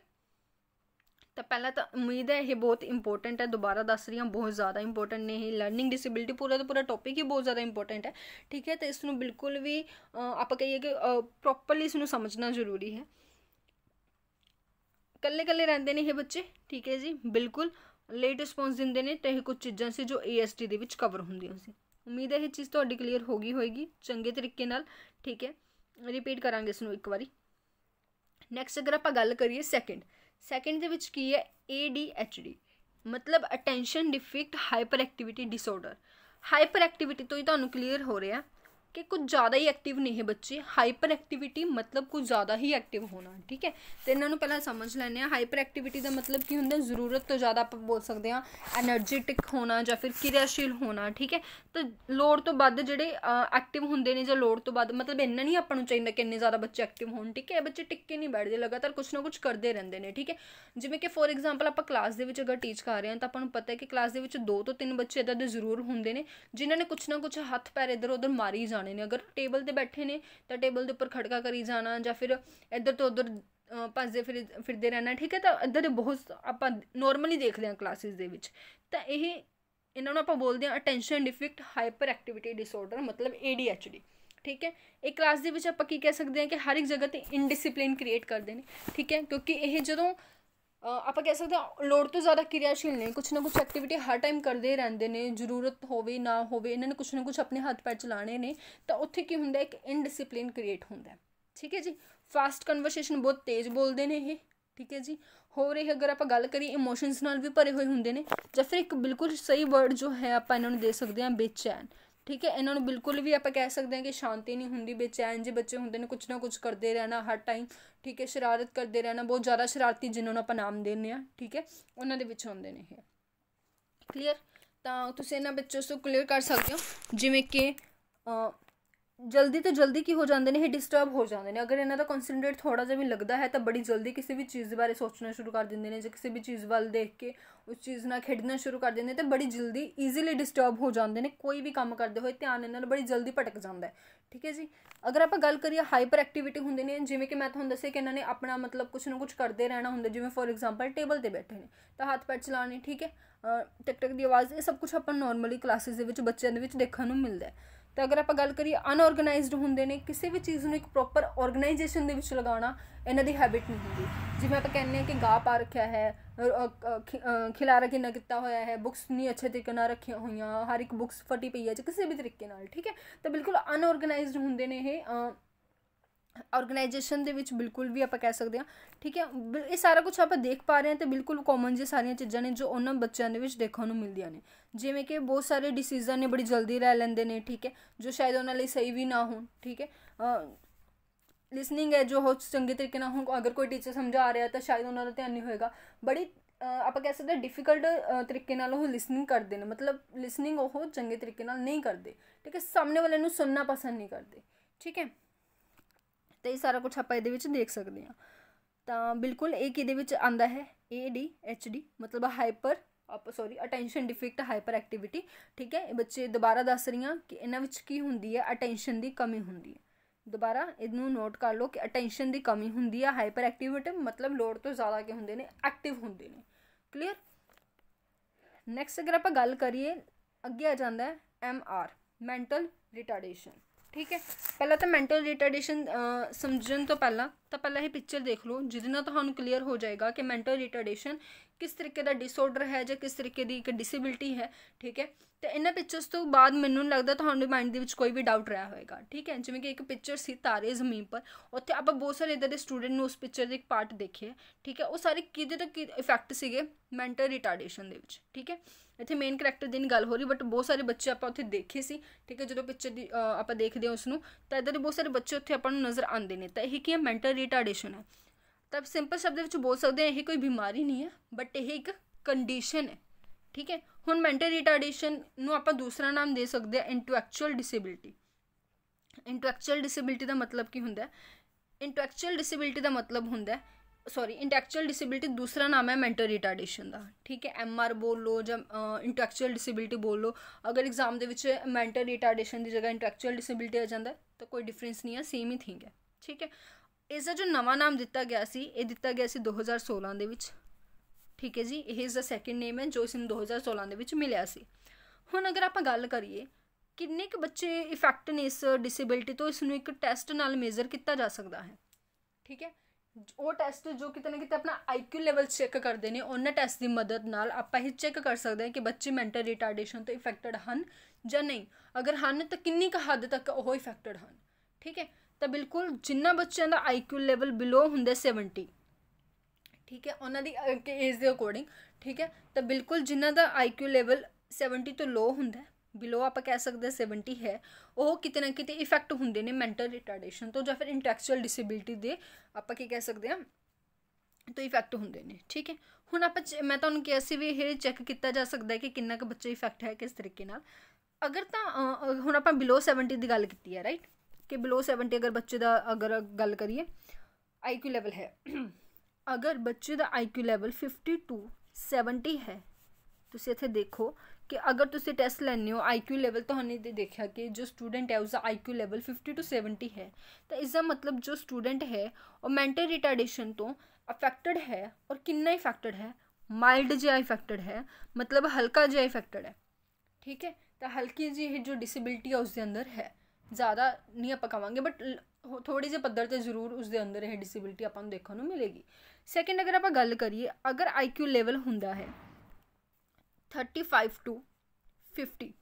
ਤਾਂ ਪਹਿਲਾਂ ਤਾਂ ਉਮੀਦ ਹੈ ਇਹ ਬਹੁਤ ਇੰਪੋਰਟੈਂਟ ਹੈ ਦੁਬਾਰਾ ਦੱਸ ਰਹੀ ਹਾਂ ਬਹੁਤ ਜ਼ਿਆਦਾ ਇੰਪੋਰਟੈਂਟ ਨੇ ਇਹ ਲਰਨਿੰਗ ਡਿਸੇਬਿਲਟੀ ਪੂਰਾ ਦਾ ਪੂਰਾ ਟੌਪਿਕ ਹੀ ਬਹੁਤ ਜ਼ਿਆਦਾ ਇੰਪੋਰਟੈਂਟ ਹੈ ਠੀਕ ਹੈ ਤਾਂ ਇਸ ਨੂੰ ਬਿਲਕੁਲ ਵੀ ਆਪਾਂ ਕਹੀਏ ਕਿ ਪ੍ਰੋਪਰਲੀ ਇਸ ਨੂੰ ਸਮਝਣਾ ਜ਼ਰੂਰੀ ਹੈ ਕੱਲੇ ਕੱਲੇ ਰਹਿੰਦੇ ਨੇ ਇਹ ਬੱਚੇ ਠੀਕ ਹੈ ਜੀ ਬਿਲਕੁਲ ਲੇਟ ਰਿਸਪੌਂਸ ਦਿੰਦੇ ਨੇ ਤੇ ਇਹ ਕੁਝ ਚੀਜ਼ਾਂ ਸੀ ਜੋ ਏਐਸਟੀ ਦੇ ਵਿੱਚ ਕਵਰ ਹੁੰਦੀਆਂ ਸੀ ਉਮੀਦ ਹੈ ਇਹ ਚੀਜ਼ ਤੁਹਾਡੀ ਕਲੀਅਰ ਹੋ ਗਈ ਹੋਏਗੀ ਚੰਗੇ ਤਰੀਕੇ ਨਾਲ ਠੀਕ ਹੈ ਰਿਪੀਟ ਕਰਾਂਗੇ ਇਸ ਨੂੰ ਇੱਕ ਵਾਰੀ ਨੈਕਸਟ ਅਗਰ ਆਪਾਂ ਗੱਲ ਕਰੀਏ ਸੈਕਿੰਡ ਸੈਕਿੰਡ ਦੇ ਵਿੱਚ ਕੀ ਹੈ ADHD ਮਤਲਬ attention deficit hyperactivity disorder hyperactivity ਤੋਂ ਹੀ ਤੁਹਾਨੂੰ ਕਲੀਅਰ ਹੋ ਰਿਹਾ ਕਿ ਕੁਝ ਜ਼ਿਆਦਾ ਹੀ ਐਕਟਿਵ ਨਹੀਂ ਹੈ ਬੱਚੇ ਹਾਈਪਰ ਐਕਟੀਵਿਟੀ ਮਤਲਬ ਕੁਝ ਜ਼ਿਆਦਾ ਹੀ ਐਕਟਿਵ ਹੋਣਾ ਠੀਕ ਹੈ ਤੇ ਇਹਨਾਂ ਨੂੰ ਪਹਿਲਾਂ ਸਮਝ ਲੈਣੇ ਆ ਹਾਈਪਰ ਐਕਟੀਵਿਟੀ ਦਾ ਮਤਲਬ ਕੀ ਹੁੰਦਾ ਜ਼ਰੂਰਤ ਤੋਂ ਜ਼ਿਆਦਾ ਆਪਾਂ ਬੋਲ ਸਕਦੇ ਆ એનર્ਜੈਟਿਕ ਹੋਣਾ ਜਾਂ ਫਿਰ ਕਿਰਿਆਸ਼ੀਲ ਹੋਣਾ ਠੀਕ ਹੈ ਤਾਂ ਲੋੜ ਤੋਂ ਵੱਧ ਜਿਹੜੇ ਐਕਟਿਵ ਹੁੰਦੇ ਨੇ ਜਾਂ ਲੋੜ ਤੋਂ ਵੱਧ ਮਤਲਬ ਇੰਨਾ ਨਹੀਂ ਆਪਾਂ ਨੂੰ ਚਾਹੀਦਾ ਕਿ ਇੰਨੇ ਜ਼ਿਆਦਾ ਬੱਚੇ ਐਕਟਿਵ ਹੋਣ ਠੀਕ ਹੈ ਬੱਚੇ ਟਿੱਕੇ ਨਹੀਂ ਬੈਠਦੇ ਲਗਾਤਾਰ ਕੁਝ ਨਾ ਕੁਝ ਕਰਦੇ ਰਹਿੰਦੇ ਨੇ ਠੀਕ ਹੈ ਜਿਵੇਂ ਕਿ ਫੋਰ ਐਗਜ਼ਾਮਪਲ ਆਪਾਂ ਕਲਾਸ ਦੇ ਵਿੱਚ ਅਗਰ ਟੀਚ ਕਰ ਰਹੇ ਹਾਂ ਤਾਂ ਆਪਾਂ ਨੂੰ ਪਤਾ ਹੈ ਕਿ ਕਲਾਸ ਦੇ ਵਿੱਚ ਦੋ ਤੋਂ ਤਿੰਨ ਬੱਚੇ ਇਦਾਂ ਦੇ ਜ਼ਰੂਰ ਹੁੰਦੇ ਨੇ ਜਿਨ੍ਹਾਂ ਨੇ ਕੁਝ ਨਾ ਕੁਝ ਹੱਥ ਪੈਰ ਇਧਰ ਉਧਰ ਮਾਰੀ ਜਾਣ ਜਾਣੇ ਨੇ ਅਗਰ ਟੇਬਲ ਤੇ ਬੈਠੇ ਨੇ ਤਾਂ ਟੇਬਲ ਦੇ ਉੱਪਰ ਖੜਕਾ ਕਰੀ ਜਾਣਾ ਜਾਂ ਫਿਰ ਇੱਧਰ ਤੋਂ ਉੱਧਰ ਭੱਜਦੇ ਫਿਰ ਫਿਰਦੇ ਰਹਿਣਾ ਠੀਕ ਹੈ ਤਾਂ ਇੱਧਰ ਦੇ ਬਹੁਤ ਆਪਾਂ ਨੋਰਮਲੀ ਦੇਖਦੇ ਹਾਂ ਕਲਾਸਿਸ ਦੇ ਵਿੱਚ ਤਾਂ ਇਹ ਇਹਨਾਂ ਨੂੰ ਆਪਾਂ ਬੋਲਦੇ ਹਾਂ attention deficit hyperactivity disorder ਮਤਲਬ ADHD ਠੀਕ ਹੈ ਇਹ ਕਲਾਸ ਦੇ ਵਿੱਚ ਆਪਾਂ ਕੀ ਕਹਿ ਸਕਦੇ ਹਾਂ ਕਿ ਹਰ ਇੱਕ ਜਗ੍ਹਾ ਤੇ ਇਨਡਿਸਪਲਿਨ ਕ੍ਰੀਏਟ ਕਰਦੇ ਨੇ ਠੀਕ ਹੈ ਕਿਉਂਕਿ ਇਹ ਜਦੋਂ ਆਪਾਂ ਕਹਿ ਸਕਦੇ ਹਾਂ ਲੋੜ ਤੋਂ ਜ਼ਿਆਦਾ ਕਿਰਿਆਸ਼ੀਲ ਨੇ ਕੁਛ ਨਾ ਕੁਛ ਐਕਟੀਵਿਟੀ ਹਰ ਟਾਈਮ ਕਰਦੇ ਰਹਿੰਦੇ ਨੇ ਜ਼ਰੂਰਤ ਹੋਵੇ ਨਾ ਹੋਵੇ ਇਹਨਾਂ ਨੇ ਕੁਛ ਨਾ ਕੁਛ ਆਪਣੇ ਹੱਥ ਪੈਰ ਚਲਾਣੇ ਨੇ ਤਾਂ ਉੱਥੇ ਕੀ ਹੁੰਦਾ ਇੱਕ ਇਨਡਿਸਪਲਿਨ ਕ੍ਰੀਏਟ ਹੁੰਦਾ ਠੀਕ ਹੈ ਜੀ ਫਾਸਟ ਕਨਵਰਸੇਸ਼ਨ ਬਹੁਤ ਤੇਜ਼ ਬੋਲਦੇ ਨੇ ਇਹ ਠੀਕ ਹੈ ਜੀ ਰਹੀ ਹੈ ਅਗਰ ਆਪਾਂ ਗੱਲ ਕਰੀਏ ਇਮੋਸ਼ਨਸ ਨਾਲ ਵੀ ਭਰੇ ਹੋਏ ਹੁੰਦੇ ਨੇ ਜਾਂ ਫਿਰ ਇੱਕ ਬਿਲਕੁਲ ਸਹੀ ਵਰਡ ਜੋ ਹੈ ਆਪਾਂ ਇਹਨਾਂ ਨੂੰ ਦੇ ਸਕਦੇ ਹਾਂ ਬੇਚੈਨ ਠੀਕ ਹੈ ਇਹਨਾਂ ਨੂੰ ਬਿਲਕੁਲ ਵੀ ਆਪਾਂ ਕਹਿ ਸਕਦੇ ਹਾਂ ਕਿ ਸ਼ਾਂਤੀ ਨਹੀਂ ਹੁੰਦੀ ਬੇਚੈਨ ਜੇ ਬੱਚੇ ਹੁੰਦੇ ਨੇ ਕੁਝ ਨਾ ਕੁਝ ਕਰਦੇ ਰਹਿਣਾ ਹਰ ਟਾਈਮ ਠੀਕ ਹੈ ਸ਼ਰਾਰਤ ਕਰਦੇ ਰਹਿਣਾ ਬਹੁਤ ਜ਼ਿਆਦਾ ਸ਼ਰਾਰਤੀ ਜਿਨ੍ਹਾਂ ਨੂੰ ਆਪਾਂ ਨਾਮ ਦਿੰਦੇ ਆ ਠੀਕ ਹੈ ਉਹਨਾਂ ਦੇ ਵਿੱਚ ਹੁੰਦੇ ਨੇ ਇਹ ਕਲੀਅਰ ਤਾਂ ਤੁਸੀਂ ਇਹਨਾਂ ਵਿੱਚੋਂ ਸੋ ਕਲੀਅਰ ਕਰ ਸਕਦੇ ਹੋ ਜਿਵੇਂ ਕਿ ਜਲਦੀ ਤੋਂ ਜਲਦੀ ਕੀ ਹੋ ਜਾਂਦੇ ਨੇ ਇਹ ਡਿਸਟਰਬ ਹੋ ਜਾਂਦੇ ਨੇ ਅਗਰ ਇਹਨਾਂ ਦਾ ਕਨਸੈਂਟਰੇਟ ਥੋੜਾ ਜਿਹਾ ਵੀ ਲੱਗਦਾ ਹੈ ਤਾਂ ਬੜੀ ਜਲਦੀ ਕਿਸੇ ਵੀ ਚੀਜ਼ ਬਾਰੇ ਸੋਚਣਾ ਸ਼ੁਰੂ ਕਰ ਦਿੰਦੇ ਨੇ ਜਾਂ ਕਿਸੇ ਵੀ ਚੀਜ਼ ਵੱਲ ਦੇਖ ਕੇ ਉਸ ਚੀਜ਼ ਨਾਲ ਖੇਡਣਾ ਸ਼ੁਰੂ ਕਰ ਦਿੰਦੇ ਨੇ ਤੇ ਬੜੀ ਜਲਦੀ ਈਜ਼ੀਲੀ ਡਿਸਟਰਬ ਹੋ ਜਾਂਦੇ ਨੇ ਕੋਈ ਵੀ ਕੰਮ ਕਰਦੇ ਹੋਏ ਧਿਆਨ ਇਹਨਾਂ ਦਾ ਬੜੀ ਜਲਦੀ ਭਟਕ ਜਾਂਦਾ ਹੈ ਠੀਕ ਹੈ ਜੀ ਅਗਰ ਆਪਾਂ ਗੱਲ ਕਰੀਏ ਹਾਈਪਰ ਐਕਟੀਵਿਟੀ ਹੁੰਦੇ ਨੇ ਜਿਵੇਂ ਕਿ ਮੈਂ ਤੁਹਾਨੂੰ ਦੱਸਿਆ ਕਿ ਇਹਨਾਂ ਨੇ ਆਪਣਾ ਮਤਲਬ ਕੁਝ ਨਾ ਕੁਝ ਕਰਦੇ ਰਹਿਣਾ ਹੁੰਦਾ ਜਿਵੇਂ ਫੋਰ ਐਗਜ਼ਾਮਪਲ ਟੇਬਲ ਤੇ ਬੈਠੇ ਨੇ ਤਾਂ ਹੱਥ ਪੈਰ ਚਲਾਣੇ ਠੀਕ ਹੈ ਟਿਕ ਟਿਕ ਦੀ ਆਵਾਜ਼ ਇਹ ਸਭ ਕੁਝ ਆਪਾਂ ਨੋਰਮਲੀ ਕਲਾਸਿਸ ਦੇ ਵਿੱਚ ਬੱਚਿਆਂ ਦੇ ਵਿੱਚ ਦੇਖਣ ਨੂੰ ਮਿਲਦਾ ਹੈ ਤਾਂ ਅਗਰ ਆਪਾਂ ਗੱਲ ਕਰੀਏ ਅਨਆਰਗੇਨਾਈਜ਼ਡ ਹੁੰਦੇ ਨੇ ਕਿਸੇ ਵੀ ਚੀਜ਼ ਨੂੰ ਇੱਕ ਪ੍ਰੋਪਰ ਆਰਗੇਨਾਈਜੇਸ਼ਨ ਦੇ ਵਿੱਚ ਲਗਾਉਣਾ ਇਹਨਾਂ ਦੀ ਹੈਬਿਟ ਨਹੀਂ ਹੁੰਦੀ ਜਿਵੇਂ ਆਪਾਂ ਕਹਿੰਦੇ ਆ ਕਿ ਗਾ ਪਾ ਰੱਖਿਆ ਹੈ ਖਿਲਾਰਾ ਕਿੰਨਾ ਕੀਤਾ ਹੋਇਆ ਹੈ ਬੁక్స్ ਨਹੀਂ ਅੱਛੇ ਤਰੀਕੇ ਨਾਲ ਰੱਖੀਆਂ ਹੋਈਆਂ ਹਰ ਇੱਕ ਬੁక్స్ ਫਟੀ ਪਈ ਹੈ ਜਾਂ ਕਿਸੇ ਵੀ ਤਰੀਕੇ ਨਾਲ ਠੀਕ ਹੈ ਤਾਂ ਬਿਲਕੁਲ ਅਨਆਰਗੇਨਾਈਜ਼ਡ ਹੁੰਦੇ ਨੇ ਇਹ ਆਰਗੇਨਾਈਜੇਸ਼ਨ ਦੇ ਵਿੱਚ ਬਿਲਕੁਲ ਵੀ ਆਪਾਂ ਕਹਿ ਸਕਦੇ ਹਾਂ ਠੀਕ ਹੈ ਇਹ ਸਾਰਾ ਕੁਝ ਆਪਾਂ ਦੇਖ ਪਾ ਰਹੇ ਹਾਂ ਤੇ ਬਿਲਕੁਲ ਕਾਮਨ ਜੇ ਸਾਰੀਆਂ ਚੀਜ਼ਾਂ ਨੇ ਜੋ ਉਹਨਾਂ ਬੱਚਿਆਂ ਦੇ ਵਿੱਚ ਦੇਖਣ ਨੂੰ ਮਿਲਦੀਆਂ ਨੇ ਜਿਵੇਂ ਕਿ ਬਹੁਤ ਸਾਰੇ ਡਿਸੀਜਨ ਨੇ ਬੜੀ ਜਲਦੀ ਲੈ ਲੈਂਦੇ ਨੇ ਠੀਕ ਹੈ ਜੋ ਸ਼ਾਇਦ ਉਹਨਾਂ ਲਈ ਸਹੀ ਵੀ ਨਾ ਹੋਣ ਠੀਕ ਹੈ ਲਿਸਨਿੰਗ ਹੈ ਜੋ ਹੋ ਚੰਗੇ ਤਰੀਕੇ ਨਾਲ ਹੁਣ ਅਗਰ ਕੋਈ ਟੀਚਰ ਸਮਝਾ ਰਿਹਾ ਤਾਂ ਸ਼ਾਇਦ ਉਹਨਾਂ ਦਾ ਧਿਆਨ ਨਹੀਂ ਹੋਏਗਾ ਬੜੀ ਆਪਾਂ ਕਹਿ ਸਕਦੇ ਡਿਫਿਕਲਟ ਤਰੀਕੇ ਨਾਲ ਉਹ ਲਿਸਨਿੰਗ ਕਰਦੇ ਨੇ ਮਤਲਬ ਲਿਸਨਿੰਗ ਉਹ ਚੰਗੇ ਤਰੀਕੇ ਨਾਲ ਨਹੀਂ ਕਰਦੇ ਠੀਕ ਹੈ ਸਾਹਮਣੇ ਵਾਲੇ ਨੂੰ ਸੁਣਨਾ ਪਸੰਦ ਨਹੀਂ ਕਰਦੇ ਠੀਕ ਹੈ ਤੇ ਇਹ ਸਾਰਾ ਕੁਝ ਆਪਾਂ ਇਹਦੇ ਵਿੱਚ ਦੇਖ ਸਕਦੇ ਹਾਂ ਤਾਂ ਬਿਲਕੁਲ ਇਹ ਕਿਹਦੇ ਵਿੱਚ ਆਂਦਾ ਹੈ ADHD ਮਤਲਬ ਹਾਈਪਰ ਆਪ sorry attention deficit hyperactivity ਠੀਕ ਹੈ ਇਹ ਬੱਚੇ ਦੁਬਾਰਾ ਦੱਸ ਰਹੀਆਂ ਕਿ ਇਹਨਾਂ ਵਿੱਚ ਕੀ ਹੁੰਦੀ ਹੈ ਅਟੈਂਸ਼ਨ ਦੀ ਕਮੀ ਹੁੰਦੀ ਹੈ ਦੁਬਾਰਾ ਇਹਨੂੰ ਨੋਟ ਕਰ ਲਓ ਕਿ ਅਟੈਂਸ਼ਨ ਦੀ ਕਮੀ ਹੁੰਦੀ ਹੈ ਹਾਈਪਰ ਐਕਟੀਵਿਟੀ ਮਤਲਬ ਲੋੜ ਤੋਂ ਜ਼ਿਆਦਾ ਕੀ ਹੁੰਦੇ ਨੇ ਐਕਟਿਵ ਹੁੰਦੇ ਨੇ ਕਲੀਅਰ ਨੈਕਸਟ ਅਗਰ ਆਪਾਂ ਗੱਲ ਕਰੀਏ ਅੱਗੇ ਆ ਜਾਂਦਾ ਹੈ ਐਮ ਆਰ ਮੈਂਟਲ ਰਿਟਾਰਡੇਸ਼ਨ ਠੀਕ ਹੈ ਪਹਿਲਾਂ ਤਾਂ ਮੈਂਟਲ ਰਿਟਾਰਡੇਸ਼ਨ ਸਮਝਣ ਤੋਂ ਪਹਿਲਾਂ ਤਾਂ ਪਹਿਲਾਂ ਇਹ ਪਿਕਚਰ ਦੇਖ ਲਓ ਜਿਹਦੇ ਨਾਲ ਤੁਹਾਨੂੰ ਕਲੀਅਰ ਹੋ ਜਾਏਗਾ ਕਿ ਮੈਂਟਲ ਰਿਟਾਰਡੇਸ਼ਨ ਕਿਸ ਤਰੀਕੇ ਦਾ ਡਿਸਆਰਡਰ ਹੈ ਜਾਂ ਕਿਸ ਤਰੀਕੇ ਦੀ ਇੱਕ ਡਿਸੇਬਿਲਟੀ ਹੈ ਠੀਕ ਹੈ ਤੇ ਇਹਨਾਂ ਪਿਕਚਰਸ ਤੋਂ ਬਾਅਦ ਮੈਨੂੰ ਲੱਗਦਾ ਤੁਹਾਨੂੰ ਮਾਈਂਡ ਦੇ ਵਿੱਚ ਕੋਈ ਵੀ ਡਾਊਟ ਰਿਹਾ ਹੋਵੇਗਾ ਠੀਕ ਹੈ ਜਿਵੇਂ ਕਿ ਇੱਕ ਪਿਕਚਰ ਸੀ ਤਾਰੇ ਜ਼ਮੀਨ ਪਰ ਉੱਥੇ ਆਪਾਂ ਬਹੁਤ ਸਾਰੇ ਇਦਾਂ ਦੇ ਸਟੂਡੈਂਟ ਨੂੰ ਉਸ ਪਿਕਚਰ ਦੇ ਇੱਕ ਪਾਰਟ ਦੇਖੇ ਠੀਕ ਹੈ ਉਹ ਸਾਰੇ ਕਿਹਦੇ ਤੋਂ ਕੀ ਇਫੈਕਟ ਸੀਗੇ ਮੈਂਟਲ ਰਿਟਾਰਡੇਸ਼ਨ ਦੇ ਵਿੱਚ ਠੀਕ ਹੈ ਇੱਥੇ ਮੇਨ ਕੈਰੈਕਟਰ ਦੀ ਨਹੀਂ ਗੱਲ ਹੋ ਰਹੀ ਬਟ ਬਹੁਤ ਸਾਰੇ ਬੱਚੇ ਆਪਾਂ ਉੱਥੇ ਦੇਖੇ ਸੀ ਠੀਕ ਹੈ ਜਦੋਂ ਪਿਕਚਰ ਦੀ ਆਪਾਂ ਦੇਖਦੇ ਹਾਂ ਉਸ ਨੂੰ ਤਾਂ ਇਦਾਂ ਦੇ ਬਹੁਤ ਸਾਰੇ ਬੱਚੇ ਉੱਥੇ ਆਪਾਂ ਨੂੰ ਨਜ਼ਰ ਆਉਂਦੇ ਨੇ ਤਾਂ ਇਹ ਕੀ ਹੈ ਮੈਂਟਲ ਰਿਟਾਰਡੇਸ਼ਨ ਹੈ ਤਾਂ ਸਿੰਪਲ ਸ਼ਬਦ ਵਿੱਚ ਬੋਲ ਸਕਦੇ ਹਾਂ ਇਹ ਕੋਈ ਬਿਮਾਰੀ ਨਹੀਂ ਹੈ ਬਟ ਇਹ ਇੱਕ ਕੰਡੀਸ਼ਨ ਹੈ ਠੀਕ ਹੈ ਹੁਣ ਮੈਂਟਲ ਰਿਟਾਰਡੇਸ਼ਨ ਨੂੰ ਆਪਾਂ ਦੂਸਰਾ ਨਾਮ ਦੇ ਸਕਦੇ ਹਾਂ ਇੰਟੈਲੈਕਚੁਅਲ ਡਿਸੇਬਿਲਟੀ ਇੰਟੈਲੈਕਚੁਅਲ ਡਿਸੇਬਿਲਟੀ ਦਾ ਮਤਲਬ ਕੀ ਹੁੰਦਾ ਹੈ ਇੰਟੈਲੈਕਚੁਅਲ ਡਿਸੇਬਿਲਟੀ ਦਾ ਮਤਲਬ ਹੁੰਦਾ ਹੈ ਸੌਰੀ ਇੰਟੈਕਚੁਅਲ ਡਿਸੇਬਿਲਟੀ ਦੂਸਰਾ ਨਾਮ ਹੈ ਮੈਂਟਲ ਰਿਟਾਰਡੇਸ਼ਨ ਦਾ ਠੀਕ ਹੈ ਐਮ ਆਰ ਬੋਲ ਲੋ ਜਾਂ ਇੰਟੈਕਚੁਅਲ ਡਿਸੇਬਿਲਟੀ ਬੋਲ ਲੋ ਅਗਰ ਐਗਜ਼ਾਮ ਦੇ ਵਿੱਚ ਮੈਂਟਲ ਰਿਟਾਰਡੇਸ਼ਨ ਦੀ ਜਗ੍ਹਾ ਇੰਟੈਕਚੁਅਲ ਡਿਸੇਬਿਲਟੀ ਆ ਜਾਂਦਾ ਤਾਂ ਕੋਈ ਡਿਫਰੈਂਸ ਨਹੀਂ ਹੈ ਸੇਮ ਹੀ ਥਿੰਗ ਹੈ ਠੀਕ ਹੈ ਇਸ ਦਾ ਜੋ ਨਵਾਂ ਨਾਮ ਦਿੱਤਾ ਗਿਆ ਸੀ ਇਹ ਦਿੱਤਾ ਗਿਆ ਸੀ 2016 ਦੇ ਵਿੱਚ ਠੀਕ ਹੈ ਜੀ ਇਹ ਇਸ ਦਾ ਸੈਕਿੰਡ ਨੇਮ ਹੈ ਜੋ ਇਸ ਨੂੰ 2016 ਦੇ ਵਿੱਚ ਮਿਲਿਆ ਸੀ ਹੁਣ ਅਗਰ ਆਪਾਂ ਗੱਲ ਕਰੀਏ ਕਿੰਨੇ ਕੁ ਬੱਚੇ ਇਫੈਕਟ ਨੇ ਇਸ ਡਿਸੇਬਿਲਟੀ ਤੋਂ ਇਸ ਨੂੰ ਇੱਕ ਟੈਸਟ ਨਾਲ ਮੇਜ਼ਰ ਕੀਤਾ ਜਾ ਸਕਦਾ ਹੈ ਠੀਕ ਹੈ ਉਹ ਟੈਸਟ ਜੋ ਕਿ ਤਨੇ ਕਿਤੇ ਆਪਣਾ ਆਈਕਿਊ ਲੈਵਲ ਚੈੱਕ ਕਰਦੇ ਨੇ ਉਹਨਾਂ ਟੈਸਟ ਦੀ ਮਦਦ ਨਾਲ ਆਪਾਂ ਇਹ ਚੈੱਕ ਕਰ ਸਕਦੇ ਹਾਂ ਕਿ ਬੱਚੇ ਮੈਂਟਲ ਰਿਟਾਰਡੇਸ਼ਨ ਤੋਂ ਇਫੈਕਟਡ ਹਨ ਜਾਂ ਨਹੀਂ ਅਗਰ ਹਨ ਤਾਂ ਕਿੰਨੀ ਕੁ ਹੱਦ ਤੱਕ ਉਹ ਇਫੈਕਟਡ ਹਨ ਠੀਕ ਹੈ ਤਾਂ ਬਿਲਕੁਲ ਜਿੰਨਾ ਬੱਚਿਆਂ ਦਾ ਆਈਕਿਊ ਲੈਵਲ ਬਿਲੋ ਹੁੰਦਾ 70 ਠੀਕ ਹੈ ਉਹਨਾਂ ਦੀ ਏਜ ਦੇ ਅਕੋਰਡਿੰਗ ਠੀਕ ਹੈ ਤਾਂ ਬਿਲਕੁਲ ਜਿਨ੍ਹਾਂ ਦਾ ਆਈਕਿਊ ਲੈਵਲ 70 ਤੋਂ ਲੋ ਹੁੰਦਾ ਬਿਲੋ ਆਪਾਂ ਕਹਿ ਸਕਦੇ 70 ਹੈ ਉਹ ਕਿਤੇ ਨਾ ਕਿਤੇ ਇਫੈਕਟ ਹੁੰਦੇ ਨੇ ਮੈਂਟਲ ਰਿਟਾਰਡੇਸ਼ਨ ਤੋਂ ਜਾਂ ਫਿਰ ਇੰਟੈਕਚੁਅਲ ਡਿਸੇਬਿਲਟੀ ਦੇ ਆਪਾਂ ਕੀ ਕਹਿ ਸਕਦੇ ਆ ਤੋਂ ਇਫੈਕਟ ਹੁੰਦੇ ਨੇ ਠੀਕ ਹੈ ਹੁਣ ਆਪਾਂ ਮੈਂ ਤੁਹਾਨੂੰ ਕਿਹਾ ਸੀ ਵੀ ਇਹ ਚੈੱਕ ਕੀਤਾ ਜਾ ਸਕਦਾ ਹੈ ਕਿ ਕਿੰਨਾ ਕੁ ਬੱਚਾ ਇਫੈਕਟ ਹੈ ਕਿਸ ਤਰੀਕੇ ਨਾਲ ਅਗਰ ਤਾਂ ਹੁਣ ਆਪਾਂ ਬਿਲੋ 70 ਦੀ ਗੱਲ ਕੀਤੀ ਹੈ ਰਾਈਟ ਕਿ ਬਿਲੋ 70 ਅਗਰ ਬੱਚੇ ਦਾ ਅਗਰ ਗੱਲ ਕਰੀਏ ਆਈਕਿਊ ਲੈਵਲ ਹੈ ਅਗਰ ਬੱਚੇ ਦਾ ਆਈਕਿਊ ਲੈਵਲ 52 70 ਹੈ ਤੁਸੀਂ ਇੱਥੇ ਦੇਖੋ ਕਿ ਅਗਰ ਤੁਸੀਂ ਟੈਸਟ ਲੈਣੇ ਹੋ ਆਈਕਿਊ ਲੈਵਲ ਤੁਹਾਨੂੰ ਦੇ ਦੇਖਿਆ ਕਿ ਜੋ ਸਟੂਡੈਂਟ ਹੈ ਉਸ ਦਾ ਆਈਕਿਊ ਲੈਵਲ 50 ਤੋਂ 70 ਹੈ ਤਾਂ ਇਸ ਦਾ ਮਤਲਬ ਜੋ ਸਟੂਡੈਂਟ ਹੈ ਉਹ ਮੈਂਟਲ ਰਿਟਾਰਡੇਸ਼ਨ ਤੋਂ ਅਫੈਕਟਡ ਹੈ ਔਰ ਕਿੰਨਾ ਇਫੈਕਟਡ ਹੈ ਮਾਈਲਡ ਜਿਹਾ ਇਫੈਕਟਡ ਹੈ ਮਤਲਬ ਹਲਕਾ ਜਿਹਾ ਇਫੈਕਟਡ ਹੈ ਠੀਕ ਹੈ ਤਾਂ ਹਲਕੀ ਜੀ ਇਹ ਜੋ ਡਿਸੇਬਿਲਟੀ ਹੈ ਉਸ ਦੇ ਅੰਦਰ ਹੈ ਜ਼ਿਆਦਾ ਨਹੀਂ ਆਪਾਂ ਕਵਾਂਗੇ ਬਟ ਥੋੜੀ ਜਿਹੀ ਪੱਧਰ ਤੇ ਜ਼ਰੂਰ ਉਸ ਦੇ ਅੰਦਰ ਇਹ ਡਿਸੇਬਿਲਟੀ ਆਪਾਂ ਨੂੰ ਦੇਖਣ ਨੂੰ ਮਿਲੇਗੀ ਸੈਕਿੰਡ ਅਗਰ ਆਪਾਂ ਗੱਲ ਕਰੀਏ ਅਗਰ ਆਈਕਿਊ ਲੈਵਲ ਹੁੰਦਾ ਹੈ थर्टी फाइव टू ਫਿਫਟੀ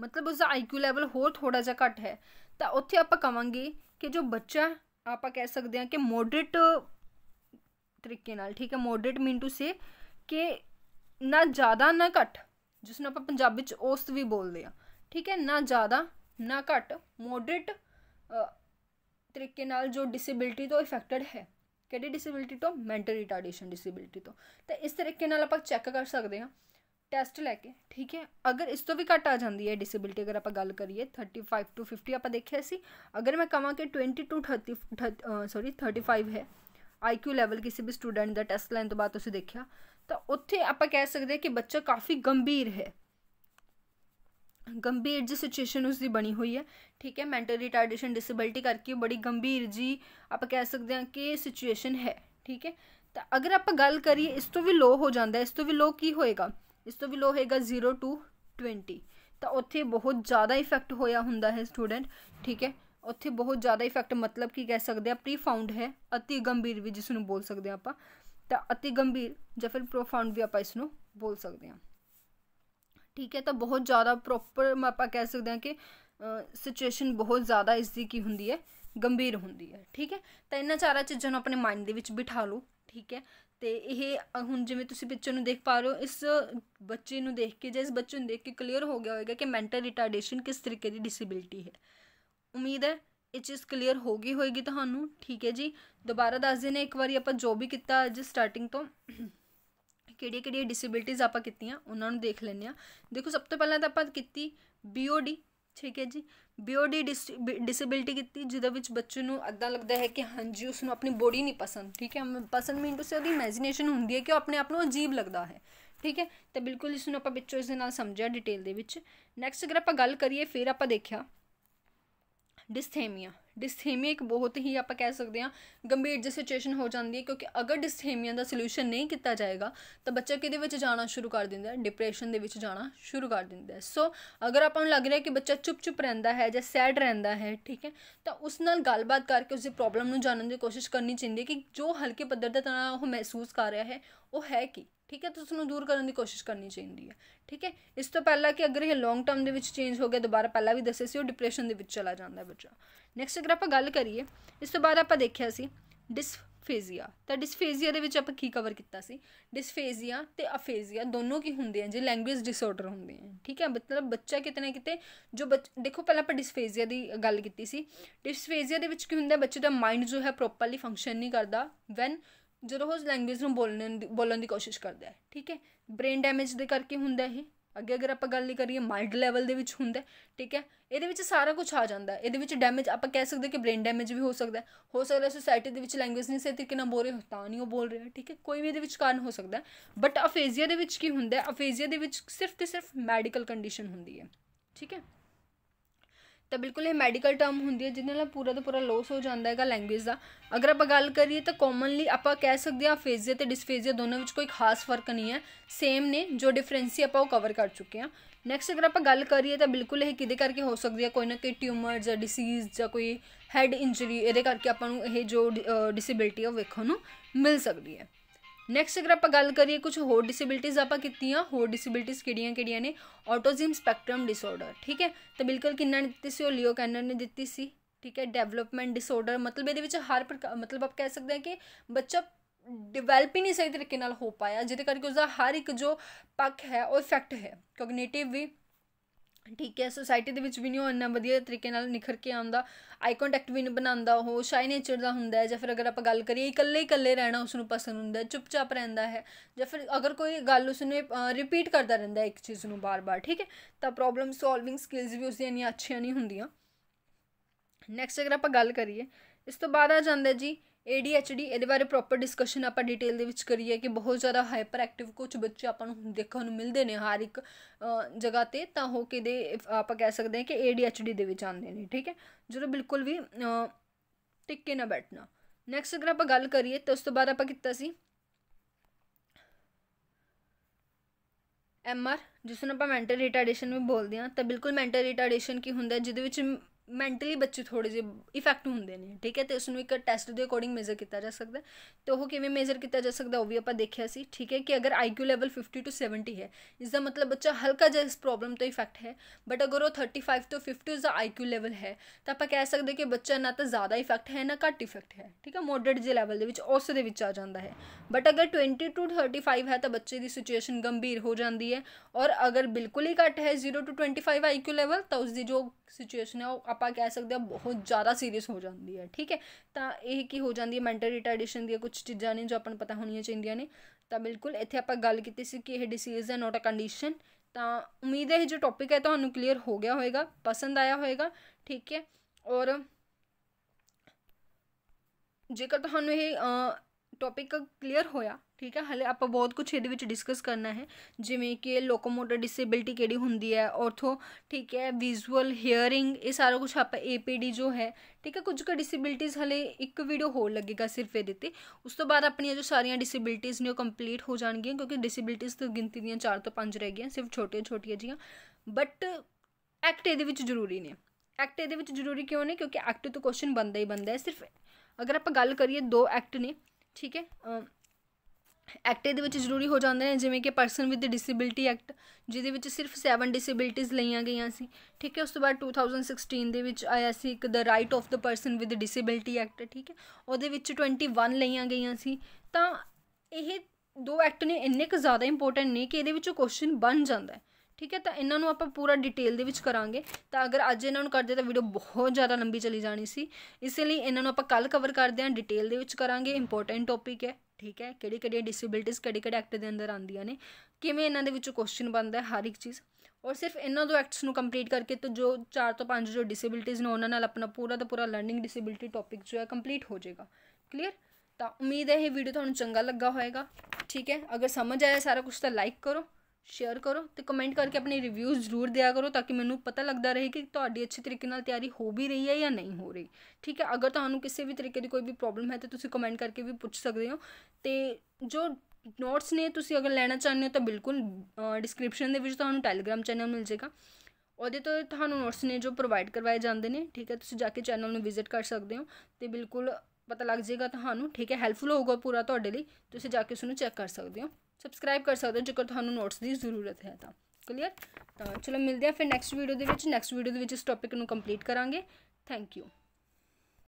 ਮਤਲਬ ਉਸ ਦਾ ਆਈਕਿਊ ਲੈਵਲ ਹੋਰ ਥੋੜਾ ਜਿਹਾ ਘੱਟ ਹੈ ਤਾਂ ਉੱਥੇ ਆਪਾਂ ਕਵਾਂਗੇ ਕਿ ਜੋ ਬੱਚਾ ਆਪਾਂ ਕਹਿ ਸਕਦੇ ਹਾਂ ਕਿ ਮੋਡਰੇਟ ਤਰੀਕੇ ਨਾਲ ਠੀਕ ਹੈ ਮੋਡਰੇਟ ਮੀਨ ਟੂ ਸੇ ਕਿ ਨਾ ਜ਼ਿਆਦਾ ਨਾ ਘੱਟ ਜਿਸ ਨੂੰ ਆਪਾਂ ਪੰਜਾਬੀ ਚ ਔਸਤ ਵੀ ਬੋਲਦੇ ਆ ਠੀਕ ਹੈ ਨਾ ਜ਼ਿਆਦਾ ਨਾ ਘੱਟ ਮੋਡਰੇਟ ਤਰੀਕੇ ਨਾਲ ਜੋ ਡਿਸੇਬਿਲਟੀ ਤੋਂ ਇਫੈਕਟਡ ਹੈ ਕਿਹੜੀ ਡਿਸੇਬਿਲਟੀ ਤੋਂ ਮੈਂਟਲ ਰਿਟਾਰਡੇਸ਼ਨ ਡਿਸੇਬਿਲਟੀ ਤੋਂ ਤਾਂ ਇਸ ਤਰੀਕੇ ਨਾਲ ਆਪਾਂ ਚੈੱਕ ਕਰ ਸਕਦੇ ਹਾਂ ਟੈਸਟ ਲੈ ਕੇ ਠੀਕ ਹੈ ਅਗਰ ਇਸ ਤੋਂ ਵੀ ਘੱਟ ਆ ਜਾਂਦੀ ਹੈ ਡਿਸੇਬਿਲਟੀ ਅਗਰ ਆਪਾਂ ਗੱਲ ਕਰੀਏ 35 ਟੂ 50 ਆਪਾਂ ਦੇਖਿਆ ਸੀ ਅਗਰ ਮੈਂ ਕਹਾਂ ਕਿ 20 ਟੂ 30 ਸੌਰੀ 35 ਹੈ ਆਈਕਿਊ ਲੈਵਲ ਕਿਸੇ ਵੀ ਸਟੂਡੈਂਟ ਦਾ ਟੈਸਟ ਲੈਣ ਤੋਂ ਬਾਅਦ ਤੁਸੀਂ ਦੇਖਿਆ ਤਾਂ ਉੱਥੇ ਆਪਾਂ ਕਹਿ ਸਕਦੇ ਕਿ ਬੱਚਾ ਕਾਫੀ ਗੰਭੀਰ ਹੈ ਗੰਭੀਰ ਜੀ ਸਿਚੁਏਸ਼ਨ ਉਸ ਦੀ ਬਣੀ ਹੋਈ ਹੈ ਠੀਕ ਹੈ ਮੈਂਟਲ ਰਿਟਾਰਡੇਸ਼ਨ ਡਿਸੇਬਿਲਟੀ ਕਰਕੇ ਬੜੀ ਗੰਭੀਰ ਜੀ ਆਪਾਂ ਕਹਿ ਸਕਦੇ ਹਾਂ ਕਿ ਸਿਚੁਏਸ਼ਨ ਹੈ ਠੀਕ ਹੈ ਤਾਂ ਅਗਰ ਆਪਾਂ ਗੱਲ ਕਰੀਏ ਇਸ ਤੋਂ ਵੀ ਲੋ ਹੋ ਜਾਂਦਾ ਇਸ ਤੋਂ ਵੀ ਲੋ ਕੀ ਹੋਏਗਾ ਇਸ ਤੋਂ ਵੀ ਲੋ ਹੋਏਗਾ 0 ਟੂ 20 ਤਾਂ ਉੱਥੇ ਬਹੁਤ ਜ਼ਿਆਦਾ ਇਫੈਕਟ ਹੋਇਆ ਹੁੰਦਾ ਹੈ ਸਟੂਡੈਂਟ ਠੀਕ ਹੈ ਉੱਥੇ ਬਹੁਤ ਜ਼ਿਆਦਾ ਇਫੈਕਟ ਮਤਲਬ ਕੀ ਕਹਿ ਸਕਦੇ ਆ ਪ੍ਰੀ ਫਾਊਂਡ ਹੈ ਅਤੀ ਗੰਭੀਰ ਵੀ ਜਿਸ ਨੂੰ ਬੋਲ ਸਕਦੇ ਆ ਆਪਾਂ ਤਾਂ ਅਤੀ ਗੰਭੀਰ ਜਾਂ ਫਿਰ ਪ੍ਰੋਫਾਊਂਡ ਵੀ ਆਪਾਂ ਇਸ ਨੂੰ ਬੋਲ ਸਕਦੇ ਆ ਠੀਕ ਹੈ ਤਾਂ ਬਹੁਤ ਜ਼ਿਆਦਾ ਪ੍ਰੋਪਰ ਆਪਾਂ ਕਹਿ ਸਕਦੇ ਹਾਂ ਕਿ ਸਿਚੁਏਸ਼ਨ ਬਹੁਤ ਜ਼ਿਆਦਾ ਇਸ ਦੀ ਕੀ ਹੁੰਦੀ ਹੈ ਗੰਭੀਰ ਹੁੰਦੀ ਹੈ ਠੀਕ ਹੈ ਤਾਂ ਇਹਨਾਂ ਚਾਰਾਂ ਚੀਜ਼ਾਂ ਨੂੰ ਆਪਣੇ ਮਾਈਂਡ ਦੇ ਵਿੱਚ ਬਿਠਾ ਲਓ ਠੀਕ ਹੈ ਤੇ ਇਹ ਹੁਣ ਜਿਵੇਂ ਤੁਸੀਂ ਪਿਕਚਰ ਨੂੰ ਦੇਖ ਪਾ ਰਹੇ ਹੋ ਇਸ ਬੱਚੇ ਨੂੰ ਦੇਖ ਕੇ ਜੇ ਇਸ ਬੱਚੇ ਨੂੰ ਦੇਖ ਕੇ ਕਲੀਅਰ ਹੋ ਗਿਆ ਹੋਵੇਗਾ ਕਿ ਮੈਂਟਲ ਰਿਟਾਰਡੇਸ਼ਨ ਕਿਸ ਤਰੀਕੇ ਦੀ ਡਿਸੇਬਿਲਟੀ ਹੈ ਉਮੀਦ ਹੈ ਇਹ ਚੀਜ਼ ਕਲੀਅਰ ਹੋ ਗਈ ਹੋਏਗੀ ਤੁਹਾਨੂੰ ਠੀਕ ਹੈ ਜੀ ਦੁਬਾਰਾ ਦੱਸ ਦਿੰਦੇ ਇੱਕ ਵਾਰੀ ਆਪਾਂ ਜੋ ਵੀ ਕੀਤਾ ਅੱਜ ਸਟਾਰਟਿੰਗ ਤੋਂ ਕਿਹੜੀ ਕਿਹੜੀ ਡਿਸੇਬਿਲਟੀਜ਼ ਆਪਾਂ ਕੀਤੀਆਂ ਉਹਨਾਂ ਨੂੰ ਦੇਖ ਲੈਂਦੇ ਆ ਦੇਖੋ ਸਭ ਤੋਂ ਪਹਿਲਾਂ ਤਾਂ ਆਪਾਂ ਕੀਤੀ ਬੀਓਡੀ ਠੀਕ ਹੈ ਜੀ ਬੀਓਡੀ ਡਿਸੇਬਿਲਟੀ ਕੀਤੀ ਜਿਹਦੇ ਵਿੱਚ ਬੱਚੇ ਨੂੰ ਅੱਦਾਂ ਲੱਗਦਾ ਹੈ ਕਿ ਹਾਂਜੀ ਉਸ ਨੂੰ ਆਪਣੀ ਬੋਡੀ ਨਹੀਂ ਪਸੰਦ ਠੀਕ ਹੈ ਪਸੰਦ ਮੀਨ ਟੂ ਸੇ ਉਹਦੀ ਇਮੇਜਿਨੇਸ਼ਨ ਹੁੰਦੀ ਹੈ ਕਿ ਉਹ ਆਪਣੇ ਆਪ ਨੂੰ ਅਜੀਬ ਲੱਗਦਾ ਹੈ ਠੀਕ ਹੈ ਤਾਂ ਬਿਲਕੁਲ ਇਸ ਨੂੰ ਆਪਾਂ ਵਿੱਚੋਂ ਇਸ ਦੇ ਨਾਲ ਸਮਝਿਆ ਡਿਟੇਲ ਦੇ ਵਿੱਚ ਨੈਕਸਟ ਅਗਰ ਆਪਾਂ ਗੱਲ ਕਰੀਏ ਫਿਰ ਆਪਾਂ ਦੇਖਿਆ ਡਿਸਥੇਮੀਆ ਡਿਸਥੀਮੀਆ ਇੱਕ ਬਹੁਤ ਹੀ ਆਪਾਂ ਕਹਿ ਸਕਦੇ ਹਾਂ ਗੰਭੀਰ ਜਿਹੀ ਸਿਚੁਏਸ਼ਨ ਹੋ ਜਾਂਦੀ ਹੈ ਕਿਉਂਕਿ ਅਗਰ ਡਿਸਥੀਮੀਆ ਦਾ ਸੋਲੂਸ਼ਨ ਨਹੀਂ ਕੀਤਾ ਜਾਏਗਾ ਤਾਂ ਬੱਚਾ ਕਿਹਦੇ ਵਿੱਚ ਜਾਣਾ ਸ਼ੁਰੂ ਕਰ ਦਿੰਦਾ ਹੈ ਡਿਪਰੈਸ਼ਨ ਦੇ ਵਿੱਚ ਜਾਣਾ ਸ਼ੁਰੂ ਕਰ ਦਿੰਦਾ ਹੈ ਸੋ ਅਗਰ ਆਪਾਂ ਨੂੰ ਲੱਗ ਰਿਹਾ ਕਿ ਬੱਚਾ ਚੁੱਪ-ਚੁੱਪ ਰਹਿੰਦਾ ਹੈ ਜਾਂ ਸੈਡ ਰਹਿੰਦਾ ਹੈ ਠੀਕ ਹੈ ਤਾਂ ਉਸ ਨਾਲ ਗੱਲਬਾਤ ਕਰਕੇ ਉਸ ਦੀ ਪ੍ਰੋਬਲਮ ਨੂੰ ਜਾਣਨ ਦੀ ਕੋਸ਼ਿਸ਼ ਕਰਨੀ ਚਾਹੀਦੀ ਹੈ ਕਿ ਜੋ ਹਲਕੇ ਪੱਧਰ ਦਾ ਤਣਾਅ ਉਹ ਮਹਿਸੂਸ ਕਰ ਰਿਹਾ ਹੈ ਉਹ ਹੈ ਕੀ ਠੀਕ ਹੈ ਤੁਸ ਨੂੰ ਦੂਰ ਕਰਨ ਦੀ ਕੋਸ਼ਿਸ਼ ਕਰਨੀ ਚਾਹੀਦੀ ਹੈ ਠੀਕ ਹੈ ਇਸ ਤੋਂ ਪਹਿਲਾਂ ਕਿ ਅਗਰ ਇਹ ਲੌਂਗ ਟਰਮ ਦੇ ਵਿੱਚ ਚੇਂਜ ਹੋ ਗਿਆ ਦੁਬਾਰਾ ਪਹਿਲਾਂ ਵੀ ਦੱਸੇ ਸੀ ਉਹ ਡਿਪਰੈਸ਼ਨ ਦੇ ਵਿੱਚ ਚਲਾ ਜਾਂਦਾ ਬੱਚਾ ਨੈਕਸਟ ਅਗਰ ਆਪਾਂ ਗੱਲ ਕਰੀਏ ਇਸ ਤੋਂ ਬਾਅਦ ਆਪਾਂ ਦੇਖਿਆ ਸੀ ਡਿਸਫੇਜ਼ੀਆ ਤਾਂ ਡਿਸਫੇਜ਼ੀਆ ਦੇ ਵਿੱਚ ਆਪਾਂ ਕੀ ਕਵਰ ਕੀਤਾ ਸੀ ਡਿਸਫੇਜ਼ੀਆ ਤੇ ਅਫੇਜ਼ੀਆ ਦੋਨੋਂ ਕੀ ਹੁੰਦੇ ਆ ਜੇ ਲੈਂਗੁਏਜ ਡਿਸਆਰਡਰ ਹੁੰਦੇ ਆ ਠੀਕ ਹੈ ਮਤਲਬ ਬੱਚਾ ਕਿਤਨੇ ਕਿਤੇ ਜੋ ਦੇਖੋ ਪਹਿਲਾਂ ਆਪਾਂ ਡਿਸਫੇਜ਼ੀਆ ਦੀ ਗੱਲ ਕੀਤੀ ਸੀ ਡਿਸਫੇਜ਼ੀਆ ਦੇ ਵਿੱਚ ਕੀ ਹੁੰਦਾ ਬੱਚੇ ਦਾ ਮਾਈਂਡ ਜੋ ਹੈ ਪ੍ਰੋਪਰਲੀ ਫੰਕਸ਼ਨ ਨਹੀਂ ਕਰਦਾ ਵੈਨ ਜਦੋਂ ਉਹ ਲੈਂਗੁਏਜ ਨੂੰ ਬੋਲਣ ਬੋਲਣ ਦੀ ਕੋਸ਼ਿਸ਼ ਕਰਦਾ ਹੈ ਠੀਕ ਹੈ ਬ੍ਰੇਨ ਡੈਮੇਜ ਦੇ ਕਰਕੇ ਹੁੰਦਾ ਇਹ ਅੱਗੇ ਅਗਰ ਆਪਾਂ ਗੱਲ ਨਹੀਂ ਕਰੀਏ ਮਾਈਂਡ ਲੈਵਲ ਦੇ ਵਿੱਚ ਹੁੰਦਾ ਠੀਕ ਹੈ ਇਹਦੇ ਵਿੱਚ ਸਾਰਾ ਕੁਝ ਆ ਜਾਂਦਾ ਇਹਦੇ ਵਿੱਚ ਡੈਮੇਜ ਆਪਾਂ ਕਹਿ ਸਕਦੇ ਕਿ ਬ੍ਰੇਨ ਡੈਮੇਜ ਵੀ ਹੋ ਸਕਦਾ ਹੋ ਸਕਦਾ ਸੋਸਾਇਟੀ ਦੇ ਵਿੱਚ ਲੈਂਗੁਏਜ ਨਹੀਂ ਸਹੀ ਤਰੀਕੇ ਨਾਲ ਬੋਲ ਰਹੇ ਤਾਂ ਨਹੀਂ ਉਹ ਬੋਲ ਰਿਹਾ ਠੀਕ ਹੈ ਕੋਈ ਵੀ ਇਹਦੇ ਵਿੱਚ ਕਾਰਨ ਹੋ ਸਕਦਾ ਬਟ ਅਫੇਜ਼ੀਆ ਦੇ ਵਿੱਚ ਕੀ ਹੁੰਦਾ ਅਫੇਜ਼ੀਆ ਦੇ ਵਿੱਚ ਸਿਰਫ ਤੇ ਸਿਰਫ ਮੈਡੀਕਲ ਕੰਡੀਸ਼ਨ ਹੁੰਦੀ ਹੈ ਠੀਕ ਹੈ ਤਾਂ ਬਿਲਕੁਲ ਇਹ ਮੈਡੀਕਲ ਟਰਮ ਹੁੰਦੀ ਹੈ ਜਿਹਦੇ ਨਾਲ ਪੂਰਾ ਦਾ ਪੂਰਾ ਲੋਸ ਹੋ ਜਾਂਦਾ ਹੈਗਾ ਲੈਂਗੁਏਜ ਦਾ ਅਗਰ ਆਪਾਂ ਗੱਲ ਕਰੀਏ ਤਾਂ ਕਾਮਨਲੀ ਆਪਾਂ ਕਹਿ ਸਕਦੇ ਹਾਂ ਫੇਜ਼ੀਆ ਤੇ ਡਿਸਫੇਜ਼ੀਆ ਦੋਨਾਂ ਵਿੱਚ ਕੋਈ ਖਾਸ ਫਰਕ ਨਹੀਂ ਹੈ ਸੇਮ ਨੇ ਜੋ ਡਿਫਰੈਂਸ ਹੀ ਆਪਾਂ ਉਹ ਕਵਰ ਕਰ ਚੁੱਕੇ ਹਾਂ ਨੈਕਸਟ ਅਗਰ ਆਪਾਂ ਗੱਲ ਕਰੀਏ ਤਾਂ ਬਿਲਕੁਲ ਇਹ ਕਿਦੇ ਕਰਕੇ ਹੋ ਸਕਦੀ ਹੈ ਕੋਈ ਨਾ ਕੋਈ ਟਿਊਮਰ ਜਾਂ ਡਿਸੀਜ਼ ਜਾਂ ਕੋਈ ਹੈਡ ਇੰਜਰੀ ਇਹਦੇ ਕਰਕੇ ਆਪਾਂ ਨੂੰ ਇਹ ਜੋ ਡਿਸੇਬਿਲਟੀ ਆ ਉਹ ਵੇਖਣ ਨੂੰ ਮਿਲ ਸਕਦੀ ਹੈ ਨੈਕਸਟ ਅਗਰ ਆਪਾਂ ਗੱਲ ਕਰੀਏ ਕੁਝ ਹੋਰ ਡਿਸੇਬਿਲਟੀਆਂ ਆਪਾਂ ਕੀਤੀਆਂ ਹੋਰ ਡਿਸੇਬਿਲਟੀਆਂ ਕਿਹੜੀਆਂ ਕਿਹੜੀਆਂ ਨੇ ਆਟੋਜ਼ਿਮ ਸਪੈਕਟਰਮ ਡਿਸਆਰਡਰ ਠੀਕ ਹੈ ਤਾਂ ਬਿਲਕੁਲ ਕਿੰਨਾ ਨੇ ਦਿੱਤੀ ਸੀ ਉਹ ਲਿਓ ਕੈਨਨ ਨੇ ਦਿੱਤੀ ਸੀ ਠੀਕ ਹੈ ਡਿਵੈਲਪਮੈਂਟ ਡਿਸਆਰਡਰ ਮਤਲਬ ਇਹਦੇ ਵਿੱਚ ਹਰ ਮਤਲਬ ਆਪ ਕਹਿ ਸਕਦੇ ਆ ਕਿ ਬੱਚਾ ਡਿਵੈਲਪ ਹੀ ਨਹੀਂ ਸਹੀ ਤਰੀਕੇ ਨਾਲ ਹੋ ਪਾਇਆ ਜਿਹਦੇ ਕਰਕੇ ਉਸਦਾ ਹਰ ਇੱਕ ਜੋ ਪੱਖ ਹੈ ਉਹ ਇਫੈਕਟ ਹੈ ਕੋਗਨੀਟਿਵ ਵੀ ਠੀਕ ਹੈ ਸੋਸਾਇਟੀ ਦੇ ਵਿੱਚ ਵੀ ਨਹੀਂ ਉਹ ਇੰਨਾ ਵਧੀਆ ਤਰੀਕੇ ਨਾਲ ਨਿਖਰ ਕੇ ਆਉਂਦਾ ਆਈ ਕੰਟੈਕਟ ਵੀ ਨਹੀਂ ਬਣਾਉਂਦਾ ਉਹ ਸ਼ਾਈ ਨੇਚਰ ਦਾ ਹੁੰਦਾ ਹੈ ਜਾਂ ਫਿਰ ਅਗਰ ਆਪਾਂ ਗੱਲ ਕਰੀਏ ਇਕੱਲੇ ਇਕੱਲੇ ਰਹਿਣਾ ਉਸ ਨੂੰ ਪਸੰਦ ਹੁੰਦਾ ਹੈ ਚੁੱਪਚਾਪ ਰਹਿੰਦਾ ਹੈ ਜਾਂ ਫਿਰ ਅਗਰ ਕੋਈ ਗੱਲ ਉਸ ਨੇ ਰਿਪੀਟ ਕਰਦਾ ਰਹਿੰਦਾ ਹੈ ਇੱਕ ਚੀਜ਼ ਨੂੰ ਬਾਰ-ਬਾਰ ਠੀਕ ਹੈ ਤਾਂ ਪ੍ਰੋਬਲਮ ਸੋਲਵਿੰਗ ਸਕਿਲਸ ਵੀ ਉਸ ਦੀਆਂ ਨਹੀਂ ਅੱਛੀਆਂ ਨਹੀਂ ਹੁੰਦੀਆਂ ਨੈਕਸਟ ਅਗਰ ਆਪਾਂ ਗੱਲ ਕਰੀਏ ਇਸ ਤੋਂ ਬਾਅਦ ਆ ਜਾਂਦਾ ਜੀ ADHD ਇਹਦੇ ਬਾਰੇ ਪ੍ਰੋਪਰ ਡਿਸਕਸ਼ਨ ਆਪਾਂ ਡਿਟੇਲ ਦੇ ਵਿੱਚ ਕਰੀਏ ਕਿ ਬਹੁਤ ਜ਼ਿਆਦਾ ਹਾਈਪਰ ਐਕਟਿਵ ਕੁਝ ਬੱਚੇ ਆਪਾਂ ਨੂੰ ਦੇਖਣ ਨੂੰ ਮਿਲਦੇ ਨੇ ਹਰ ਇੱਕ ਜਗ੍ਹਾ ਤੇ ਤਾਂ ਹੋ ਕੇ ਦੇ ਆਪਾਂ ਕਹਿ ਸਕਦੇ ਹਾਂ ਕਿ ADHD ਦੇ ਵਿੱਚ ਆਉਂਦੇ ਨੇ ਠੀਕ ਹੈ ਜਦੋਂ ਬਿਲਕੁਲ ਵੀ ਟਿੱਕੇ ਨਾ ਬੈਠਣਾ ਨੈਕਸਟ ਅਗਰ ਆਪਾਂ ਗੱਲ ਕਰੀਏ ਤਾਂ ਉਸ ਤੋਂ ਬਾਅਦ ਆਪਾਂ ਕੀਤਾ ਸੀ ਐਮਆਰ ਜਿਸ ਨੂੰ ਆਪਾਂ ਮੈਂਟਲ ਰਿਟਾਰਡੇਸ਼ਨ ਵੀ ਬੋਲਦੇ ਆ ਤਾਂ ਬਿਲਕੁਲ ਮੈਂਟਲ ਰਿਟਾਰਡੇਸ਼ਨ ਕੀ ਹੁੰਦਾ ਜਿਹਦੇ ਵਿੱਚ ਮੈਂਟਲੀ ਬੱਚੇ ਥੋੜੇ ਜਿ ਇਫੈਕਟ ਹੁੰਦੇ ਨੇ ਠੀਕ ਹੈ ਤੇ ਉਸ ਨੂੰ ਇੱਕ ਟੈਸਟ ਦੇ ਅਕੋਰਡਿੰਗ ਮੇਜ਼ਰ ਕੀਤਾ ਜਾ ਸਕਦਾ ਤੇ ਉਹ ਕਿਵੇਂ ਮੇਜ਼ਰ ਕੀਤਾ ਜਾ ਸਕਦਾ ਉਹ ਵੀ ਆਪਾਂ ਦੇਖਿਆ ਸੀ ਠੀਕ ਹੈ ਕਿ ਅਗਰ IQ ਲੈਵਲ 50 ਤੋਂ 70 ਹੈ ਇਸ ਦਾ ਮਤਲਬ ਬੱਚਾ ਹਲਕਾ ਜਿਹਾ ਇਸ ਪ੍ਰੋਬਲਮ ਤੋਂ ਇਫੈਕਟ ਹੈ ਬਟ ਅਗਰ ਉਹ 35 ਤੋਂ 50 ਇਸ ਦਾ IQ ਲੈਵਲ ਹੈ ਤਾਂ ਆਪਾਂ ਕਹਿ ਸਕਦੇ ਕਿ ਬੱਚਾ ਨਾ ਤਾਂ ਜ਼ਿਆਦਾ ਇਫੈਕਟ ਹੈ ਨਾ ਘੱਟ ਇਫੈਕਟ ਹੈ ਠੀਕ ਹੈ ਮੋਡਰੇਟ ਜਿਹੇ ਲੈਵਲ ਦੇ ਵਿੱਚ ਉਸ ਦੇ ਵਿੱਚ ਆ ਜਾਂਦਾ ਹੈ ਬਟ ਅਗਰ 20 ਤੋਂ 35 ਹੈ ਤਾਂ ਬੱਚੇ ਦੀ ਸਿਚੁਏਸ਼ਨ ਗੰਭੀਰ ਹੋ ਜਾਂਦੀ ਹੈ ਔਰ ਅਗਰ ਬਿਲਕੁਲ ਹੀ ਘੱਟ ਹੈ 0 ਤੋਂ 25 IQ ਲੈਵਲ ਤਾਂ ਉਸ ਦੀ ਜੋ ਸਿਚੁਏਸ਼ਨ ਹੈ ਉਹ ਆਪਾਂ ਕਹਿ ਸਕਦੇ ਹਾਂ ਬਹੁਤ ਜ਼ਿਆਦਾ ਸੀਰੀਅਸ ਹੋ ਜਾਂਦੀ ਹੈ ਠੀਕ ਹੈ ਤਾਂ ਇਹ ਕੀ ਹੋ ਜਾਂਦੀ ਹੈ ਮੈਂਟਲ ਰਿਟਾਰਡੇਸ਼ਨ ਦੀਆਂ ਕੁਝ ਚੀਜ਼ਾਂ ਨੇ ਜੋ ਆਪਾਂ ਨੂੰ ਪਤਾ ਹੋਣੀਆਂ ਚਾਹੀਦੀਆਂ ਨੇ ਤਾਂ ਬਿਲਕੁਲ ਇੱਥੇ ਆਪਾਂ ਗੱਲ ਕੀਤੀ ਸੀ ਕਿ ਇਹ ਡਿਸੀਜ਼ ਹੈ ਨਾਟ ਅ ਕੰਡੀਸ਼ਨ ਤਾਂ ਉਮੀਦ ਹੈ ਇਹ ਜੋ ਟੌਪਿਕ ਹੈ ਤੁਹਾਨੂੰ ਕਲੀਅਰ ਹੋ ਗਿਆ ਹੋਵੇਗਾ ਪਸੰਦ ਆਇਆ ਹੋਵੇਗਾ ਠੀਕ ਹੈ ਔਰ ਜੇਕਰ ਤੁਹਾਨੂੰ ਇਹ ਟੌਪਿਕ ਕਲੀਅਰ ਹੋਇਆ ठीक है हले आप बहुत कुछ ये डिस्कस करना है जिमें कि लोकोमोटर डिसेबिलिटी कि होंगी है ओरथो ठीक है विजुअल हेयरिंग ये सारा कुछ आप ए पी डी जो है ठीक है कुछ का डिसेबिलिटीज हले एक भीडियो होर लगेगा सिर्फ ये उस तो बाद अपन जो सारिया डिसेबिलिटीज़ ने कंप्लीट हो जाएगी क्योंकि डिसेबिलिटीज़ तो गिनती दिन चार तो पाँच रह गई सिर्फ छोटी छोटी जी बट एक्ट ये जरूरी ने एक्ट ये जरूरी क्यों ने क्योंकि एक्ट तो क्वेश्चन बनता ही बनता है सिर्फ अगर आप गल करिए दो एक्ट ने ठीक है ਐਕਟ ਦੇ ਵਿੱਚ ਜ਼ਰੂਰੀ ਹੋ ਜਾਂਦੇ ਨੇ ਜਿਵੇਂ ਕਿ ਪਰਸਨ ਵਿਦ ਡਿਸੇਬਿਲਟੀ ਐਕਟ ਜਿਹਦੇ ਵਿੱਚ ਸਿਰਫ 7 ਡਿਸੇਬਿਲਟੀਜ਼ ਲਈਆਂ ਗਈਆਂ ਸੀ ਠੀਕ ਹੈ ਉਸ ਤੋਂ ਬਾਅਦ 2016 ਦੇ ਵਿੱਚ ਆਇਆ ਸੀ ਇੱਕ the right of the person with disability act ਠੀਕ ਹੈ ਉਹਦੇ ਵਿੱਚ 21 ਲਈਆਂ ਗਈਆਂ ਸੀ ਤਾਂ ਇਹ ਦੋ ਐਕਟ ਨੇ ਇੰਨੇ ਕੁ ਜ਼ਿਆਦਾ ਇੰਪੋਰਟੈਂਟ ਨੇ ਕਿ ਇਹਦੇ ਵਿੱਚੋਂ ਕੁਐਸਚਨ ਬਣ ਜਾਂਦਾ ਹੈ ਠੀਕ ਹੈ ਤਾਂ ਇਹਨਾਂ ਨੂੰ ਆਪਾਂ ਪੂਰਾ ਡਿਟੇਲ ਦੇ ਵਿੱਚ ਕਰਾਂਗੇ ਤਾਂ ਅਗਰ ਅੱਜ ਇਹਨਾਂ ਨੂੰ ਕਰਦੇ ਤਾਂ ਵੀਡੀਓ ਬਹੁਤ ਜ਼ਿਆਦਾ ਲੰਬੀ ਚਲੀ ਜਾਣੀ ਸੀ ਇਸੇ ਲਈ ਇਹਨਾਂ ਨੂੰ ਆਪਾਂ ਕੱਲ ਕਵਰ ਕਰਦੇ ਹਾਂ ਡਿਟੇਲ ਦੇ ਵਿੱਚ ਕਰਾਂਗੇ ਇੰਪੋਰਟੈਂਟ ਟੌਪਿਕ ਹੈ ਠੀਕ ਹੈ ਕਿਹੜੀ ਕਿਹੜੀ ਡਿਸੇਬਿਲਟੀਜ਼ ਕਿਹੜੇ ਕਿਹੜੇ ਐਕਟ ਦੇ ਅੰਦਰ ਆਉਂਦੀਆਂ ਨੇ ਕਿਵੇਂ ਇਹਨਾਂ ਦੇ ਵਿੱਚ ਕੁਐਸਚਨ ਬਣਦਾ ਹੈ ਹਰ ਇੱਕ ਚੀਜ਼ ਔਰ ਸਿਰਫ ਇਹਨਾਂ ਦੋ ਐਕਟਸ ਨੂੰ ਕੰਪਲੀਟ ਕਰਕੇ ਤੇ ਜੋ 4 ਤੋਂ 5 ਜੋ ਡਿਸੇਬਿਲਟੀਜ਼ ਨੇ ਉਹਨਾਂ ਨਾਲ ਆਪਣਾ ਪੂਰਾ ਦਾ ਪੂਰਾ ਲਰਨਿੰਗ ਡਿਸੇਬਿਲਟੀ ਟੌਪਿਕ ਜੋ ਹੈ ਕੰਪਲੀਟ ਹੋ ਜਾਏਗਾ ਕਲੀਅਰ ਤਾਂ ਉਮੀਦ ਹੈ ਇਹ ਵੀਡੀਓ ਤੁਹਾਨੂੰ ਚੰਗਾ ਲੱਗਾ ਹੋਵੇਗਾ ਠੀਕ ਹੈ ਅਗਰ ਸਮਝ ਆਇਆ ਸਾਰਾ ਕੁਝ ਤਾਂ ਲਾਈਕ ਕਰੋ ਸ਼ੇਅਰ ਕਰੋ ਤੇ ਕਮੈਂਟ ਕਰਕੇ ਆਪਣੇ ਰਿਵਿਊਜ਼ ਜ਼ਰੂਰ ਦਿਆ ਕਰੋ ਤਾਂ ਕਿ ਮੈਨੂੰ ਪਤਾ ਲੱਗਦਾ ਰਹੇ ਕਿ ਤੁਹਾਡੀ ਅੱਛੇ ਤਰੀਕੇ ਨਾਲ ਤਿਆਰੀ ਹੋ ਵੀ ਰਹੀ ਹੈ ਜਾਂ ਨਹੀਂ ਹੋ ਰਹੀ ਠੀਕ ਹੈ ਅਗਰ ਤੁਹਾਨੂੰ ਕਿਸੇ ਵੀ ਤਰੀਕੇ ਦੀ ਕੋਈ ਵੀ ਪ੍ਰੋਬਲਮ ਹੈ ਤਾਂ ਤੁਸੀਂ ਕਮੈਂਟ ਕਰਕੇ ਵੀ ਪੁੱਛ ਸਕਦੇ ਹੋ ਤੇ ਜੋ ਨੋਟਸ ਨੇ ਤੁਸੀਂ ਅਗਰ ਲੈਣਾ ਚਾਹੁੰਦੇ ਹੋ ਤਾਂ ਬਿਲਕੁਲ ਡਿਸਕ੍ਰਿਪਸ਼ਨ ਦੇ ਵਿੱਚ ਤੁਹਾਨੂੰ ਟੈਲੀਗ੍ਰam ਚੈਨਲ ਮਿਲ ਜਾਏਗਾ ਉਹਦੇ ਤੋਂ ਤੁਹਾਨੂੰ ਨੋਟਸ ਨੇ ਜੋ ਪ੍ਰੋਵਾਈਡ ਕਰਵਾਏ ਜਾਂਦੇ ਨੇ ਠੀਕ ਹੈ ਤੁਸੀਂ ਜਾ ਕੇ ਚੈਨਲ ਨੂੰ ਵਿਜ਼ਿਟ ਕਰ ਸਕਦੇ ਹੋ ਤੇ ਬਿਲਕੁਲ ਪਤਾ ਲੱਗ ਜਾਏਗਾ ਤੁਹਾਨੂੰ ਠੀਕ ਹੈ ਹੈਲਪਫੁਲ ਹੋਊਗਾ ਪੂਰਾ ਤੁਹਾਡੇ ਲਈ ਤੁਸੀਂ ਜਾ ਕੇ ਉਸ ਨੂੰ ਚੈੱਕ ਕਰ ਸਕਦੇ ਹੋ ਸਬਸਕ੍ਰਾਈਬ ਕਰ ਸਕਦੇ ਹੋ ਜੇਕਰ ਤੁਹਾਨੂੰ ਨੋਟਸ ਦੀ ਜ਼ਰੂਰਤ ਹੈ ਤਾਂ ਕਲੀਅਰ ਤਾਂ ਚਲੋ ਮਿਲਦੇ ਆ ਫਿਰ ਨੈਕਸਟ ਵੀਡੀਓ ਦੇ ਵਿੱਚ ਨੈਕਸਟ ਵੀਡੀਓ ਦੇ ਵਿੱਚ ਇਸ ਟੌਪਿਕ ਨੂੰ ਕੰਪਲੀਟ ਕਰਾਂਗੇ ਥੈਂਕ ਯੂ